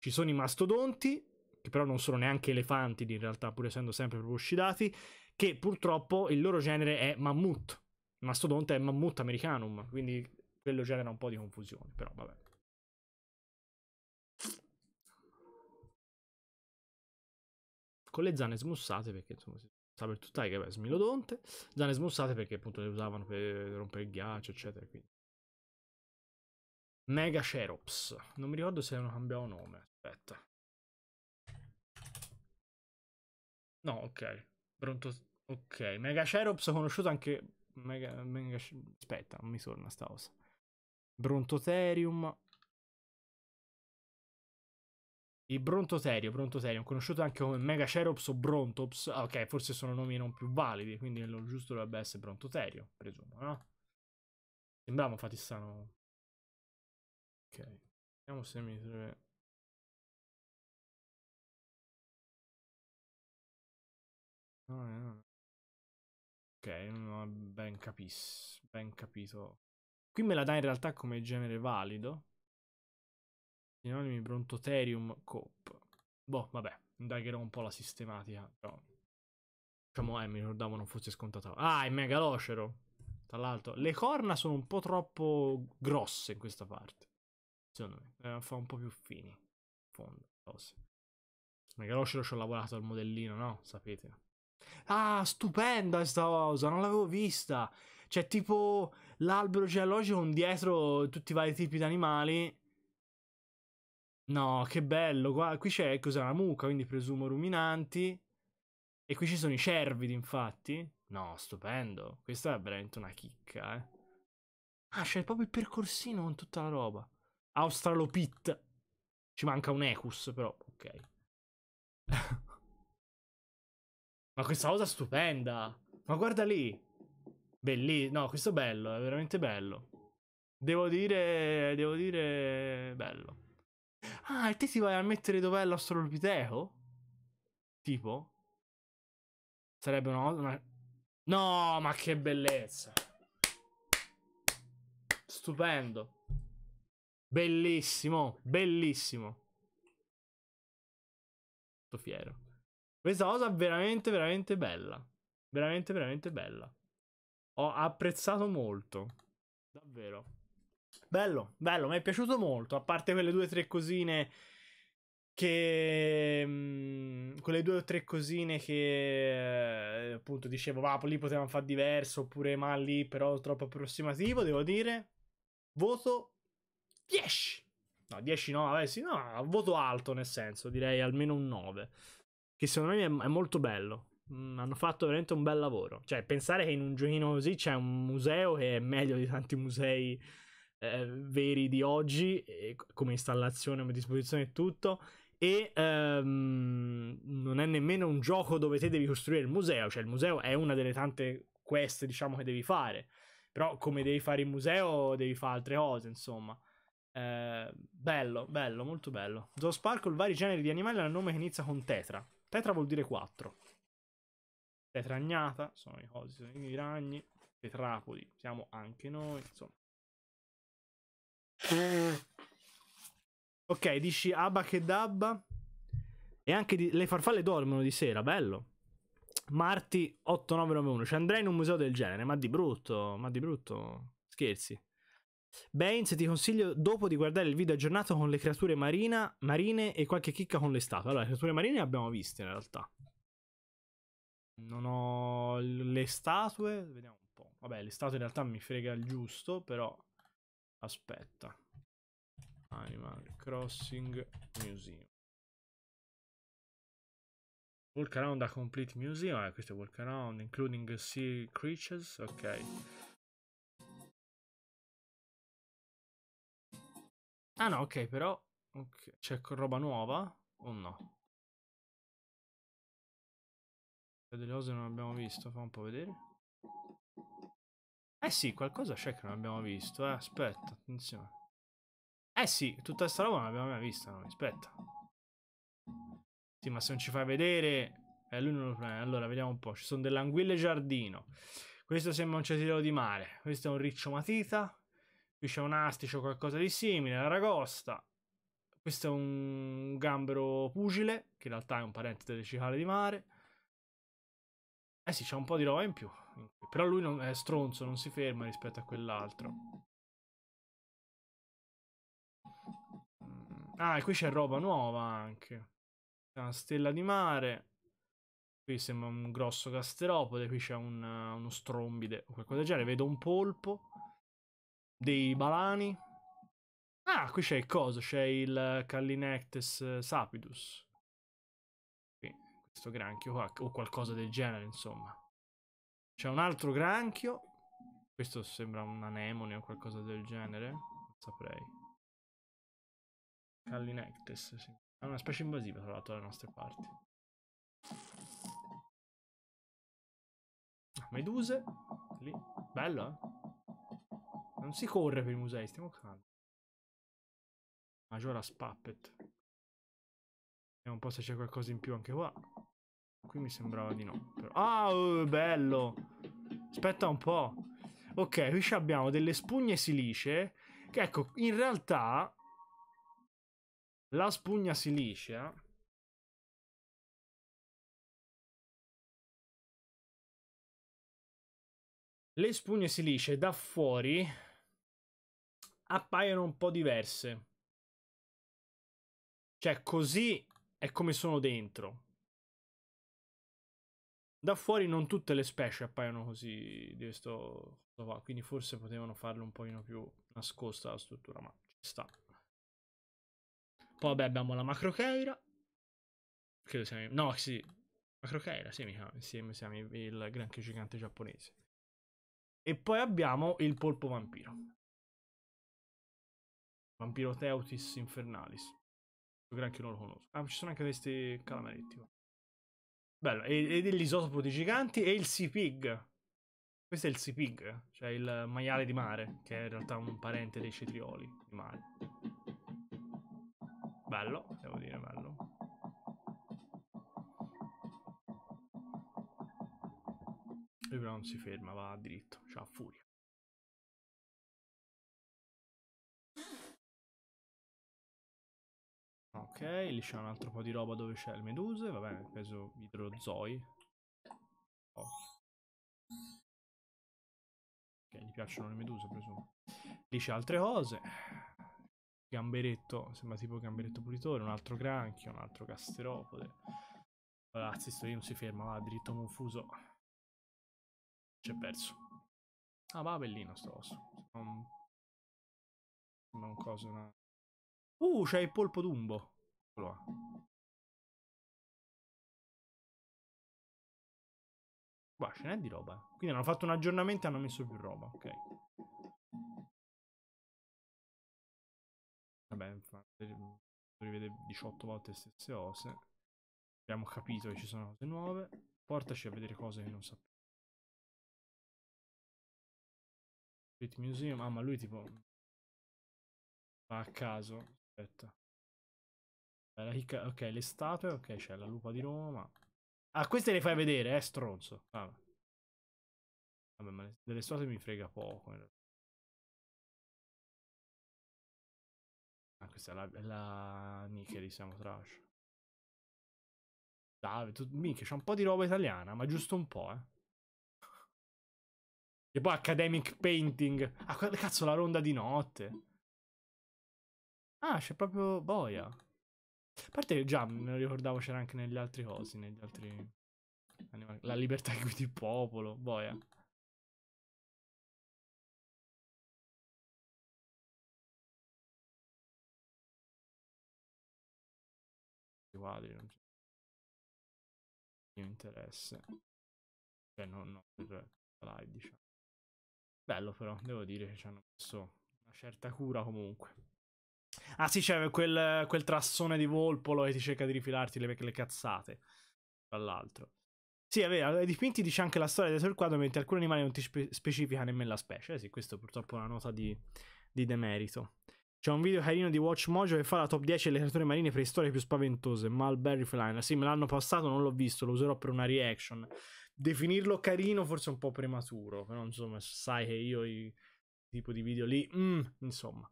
Ci sono i mastodonti, che però non sono neanche elefanti in realtà, pur essendo sempre proboscidati, che purtroppo il loro genere è mammut. Mastodonte è mammut americanum, quindi quello genera un po' di confusione, però vabbè. Con le zanne smussate, perché insomma si sa per tutta che è smilodonte, zanne smussate perché appunto le usavano per rompere il ghiaccio, eccetera, quindi. Mega Cerops. Non mi ricordo se hanno cambiato nome. Aspetta. No, ok. Pronto. Ok, Mega Cerops ho conosciuto anche. Mega, Mega... Aspetta, non mi torna sta cosa. Brontotherium. Il Brontoterio, Brontoterium, conosciuto anche come Mega Megacerops o Brontops. Ah, ok, forse sono nomi non più validi, quindi lo giusto dovrebbe essere Brontoterio, presumo, no? Sembrava infatti strano. Ok, vediamo se mi serve... Ok, non ho ben, capis, ben capito. Qui me la dà in realtà come genere valido. Sinonimi Brontoterium Coop. Boh, vabbè, indagherò un po' la sistematica, però... Diciamo, eh, mi ricordavo non fosse scontato. Ah, è Megalocero! Tra l'altro, le corna sono un po' troppo grosse in questa parte. Secondo me, eh, fa un po' più fini. In fondo, cose. Megalocero ci ho lavorato al modellino, no? Sapete ah, stupenda questa cosa, non l'avevo vista. C'è cioè, tipo l'albero geologico con dietro tutti i vari tipi di animali. No, che bello. Qua, qui c'è cos'è una mucca, quindi presumo ruminanti. E qui ci sono i cervidi, infatti. No, stupendo. Questa è veramente una chicca, eh. Ah, c'è proprio il percorsino con tutta la roba. Australopit. Ci manca un Ecus, però, ok. Ma questa cosa è stupenda. Ma guarda lì. Bellissimo. No, questo è bello, è veramente bello. Devo dire, devo dire, bello. Ah, e te ti vai a mettere dov'è l'Australopiteco? Tipo? Sarebbe una, una... No, ma che bellezza. Stupendo. Bellissimo, bellissimo. Sto fiero. Questa cosa è veramente, veramente bella. Veramente, veramente bella. Ho apprezzato molto. Davvero. Bello, bello, mi è piaciuto molto. A parte quelle due o tre cosine che mh, mm, quelle due o tre cosine che eh, appunto dicevo va ah, lì potevano fare diverso oppure ma lì però troppo approssimativo devo dire voto 10 no 10 no vabbè sì no voto alto nel senso direi almeno un 9 che secondo me è, molto bello. Mm, hanno fatto veramente un bel lavoro. Cioè, pensare che in un giochino così c'è un museo che è meglio di tanti musei eh, veri di oggi, eh, come installazione, come disposizione e tutto. E ehm, non è nemmeno un gioco dove te devi costruire il museo, cioè il museo è una delle tante quest, diciamo, che devi fare. Però come devi fare il museo, devi fare altre cose, insomma. Eh, bello, bello, molto bello. Zoo Sparkle, vari generi di animali, ha un nome che inizia con tetra. Tetra vuol dire 4. Tetragnata, sono i cosi, sono i ragni. Tetrapodi, siamo anche noi, insomma. Ok, dici Abba che Dabba. E anche di... le farfalle dormono di sera, bello. Marti 8991. Ci andrei in un museo del genere, ma di brutto, ma di brutto. Scherzi. Baines ti consiglio dopo di guardare il video aggiornato con le creature marina, marine e qualche chicca con le statue. Allora, le creature marine le abbiamo viste in realtà. Non ho le statue, vediamo un po'. Vabbè, le statue in realtà mi frega il giusto, però aspetta. Animal Crossing Museum. Walk around a complete museum, ah, questo è walk around, including sea creatures, ok. Ah no, ok, però okay. c'è roba nuova o no? Cioè, delle cose non abbiamo visto, fa un po' vedere. Eh sì, qualcosa c'è che non abbiamo visto, eh, aspetta, attenzione. Eh sì, tutta sta roba non l'abbiamo mai vista noi, aspetta. Sì, ma se non ci fai vedere... Eh, lui non lo prende. Allora, vediamo un po'. Ci sono delle anguille giardino. Questo sembra un cetillo di mare. Questo è un riccio matita. Qui c'è un astice o qualcosa di simile, la ragosta. Questo è un gambero pugile, che in realtà è un parente delle cicale di mare. Eh sì, c'è un po' di roba in più. Però lui non, è stronzo, non si ferma rispetto a quell'altro. Mm. Ah, e qui c'è roba nuova anche. C'è una stella di mare. Qui sembra un grosso casteropode. Qui c'è un, uno strombide o qualcosa del genere. Vedo un polpo dei Balani. Ah, qui c'è il coso, c'è il Callinectes eh, sapidus. Qui, questo granchio qua, o qualcosa del genere, insomma. C'è un altro granchio. Questo sembra un anemone o qualcosa del genere. Non saprei. Callinectes, sì. È una specie invasiva, tra l'altro, dalle nostre parti. Ah, Meduse. Lì. Bello, eh? Non si corre per i musei, stiamo calmi. Maggiora Spappet. Vediamo un po' se c'è qualcosa in più anche qua. Qui mi sembrava di no. Però... Ah, oh, bello! Aspetta un po'. Ok, qui abbiamo delle spugne silice. Che ecco, in realtà... La spugna silicea... Le spugne silicee da fuori appaiono un po' diverse. Cioè, così è come sono dentro. Da fuori non tutte le specie appaiono così di questo qua, quindi forse potevano farlo un pochino più nascosta la struttura, ma ci sta. Poi vabbè abbiamo la macrocheira. Credo siamo... No, sì. Macrocheira, sì, mica. Insieme siamo il granchio gigante giapponese. E poi abbiamo il polpo vampiro. Vampiro Teutis infernalis. Questo granchio non lo conosco. Ah, ci sono anche questi calameretti. Bello. E, ed l'isotopo di giganti e il Sea Pig. Questo è il Sea Pig, eh. cioè il maiale di mare, che è in realtà un parente dei cetrioli di mare. Bello, devo dire bello. Lui però non si ferma, va dritto, c'ha cioè furia. Ok, lì c'è un altro po' di roba dove c'è il meduse, va bene, peso idrozoi. Oh. Ok, gli piacciono le meduse, presumo. Lì c'è altre cose. Gamberetto, sembra tipo gamberetto pulitore, un altro granchio, un altro casteropode. Ragazzi, sto lì non si ferma, va dritto confuso. C'è perso. Ah, va bellino sto osso. Sembra un... Sembra un coso, una... Uh, c'è il polpo d'umbo qua. Boh, ce n'è di roba. Eh. Quindi hanno fatto un aggiornamento e hanno messo più roba. Ok. Vabbè, infatti, mm, rivede 18 volte le stesse cose. Abbiamo capito che ci sono cose nuove. Portaci a vedere cose che non sappiamo. Street Museum. Ah, ma lui tipo... Mm, va a caso. Aspetta. Ok, le statue, ok, c'è la lupa di Roma. Ah, queste le fai vedere, eh, stronzo. vabbè. vabbè, ma delle statue mi frega poco. Ah, questa è la, la Nicheli, siamo trash. Dave, tu... minchia, c'è un po' di roba italiana, ma giusto un po', eh. E poi Academic Painting. Ah, cazzo, la ronda di notte. Ah, c'è proprio boia. A parte già, me lo ricordavo c'era anche negli altri cosi, negli altri... La libertà di guida il popolo, boia. I Quadri, non c'è mio interesse. Cioè, non no, per la live, diciamo. Bello però, devo dire che ci hanno messo una certa cura comunque. Ah sì, c'è quel, quel trassone di Volpolo e ti cerca di rifilarti le, le cazzate. Tra l'altro. Sì, è vero, i eh, dipinti dice anche la storia dietro il quadro, mentre alcuni animali non ti spe- specifica nemmeno la specie. Eh sì, questo purtroppo è una nota di, di demerito. C'è un video carino di Watch Mojo che fa la top 10 delle creature marine preistorie più spaventose, Mulberry Flyner. Sì, me l'hanno passato, non l'ho visto, lo userò per una reaction. Definirlo carino forse è un po' prematuro, però insomma, sai che io i tipo di video lì, mm, insomma.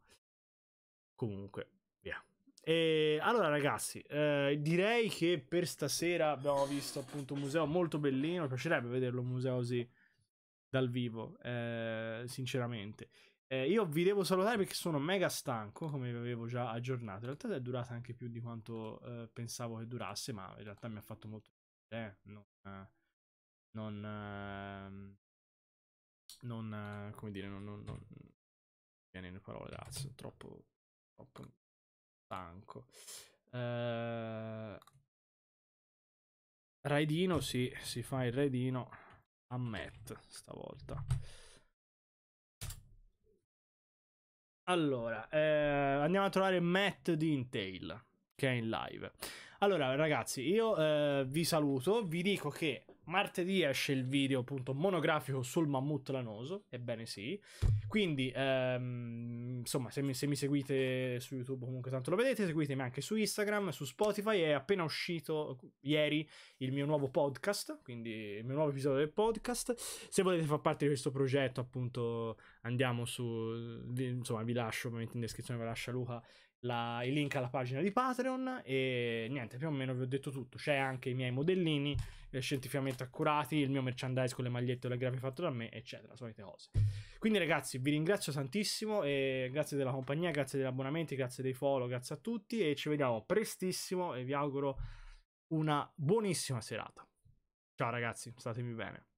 Comunque, via. E allora ragazzi, eh, direi che per stasera abbiamo visto appunto un museo molto bellino, mi piacerebbe vederlo un museo così dal vivo, eh, sinceramente. Eh, io vi devo salutare perché sono mega stanco, come vi avevo già aggiornato. In realtà è durata anche più di quanto eh, pensavo che durasse, ma in realtà mi ha fatto molto piacere. Eh. non, eh, non, ehm, non come dire, non, non, non... viene in parole, ragazzi, troppo Stanco. Eh, raidino, sì, si fa il raidino a Matt stavolta. Allora, eh, andiamo a trovare Matt di Intel che è in live. Allora, ragazzi, io eh, vi saluto, vi dico che Martedì esce il video appunto monografico sul mammut lanoso, ebbene sì. Quindi, ehm, insomma, se mi, se mi, seguite su YouTube comunque tanto lo vedete, seguitemi anche su Instagram, su Spotify, è appena uscito ieri il mio nuovo podcast, quindi il mio nuovo episodio del podcast. Se volete far parte di questo progetto, appunto, andiamo su, insomma, vi lascio ovviamente in descrizione, vi lascia Luca la, il link alla pagina di Patreon e niente, più o meno vi ho detto tutto. C'è anche i miei modellini eh, scientificamente accurati, il mio merchandise con le magliette o le grafiche fatte da me, eccetera, solite cose. Quindi ragazzi, vi ringrazio tantissimo e grazie della compagnia, grazie degli abbonamenti, grazie dei follow, grazie a tutti e ci vediamo prestissimo e vi auguro una buonissima serata. Ciao ragazzi, statemi bene.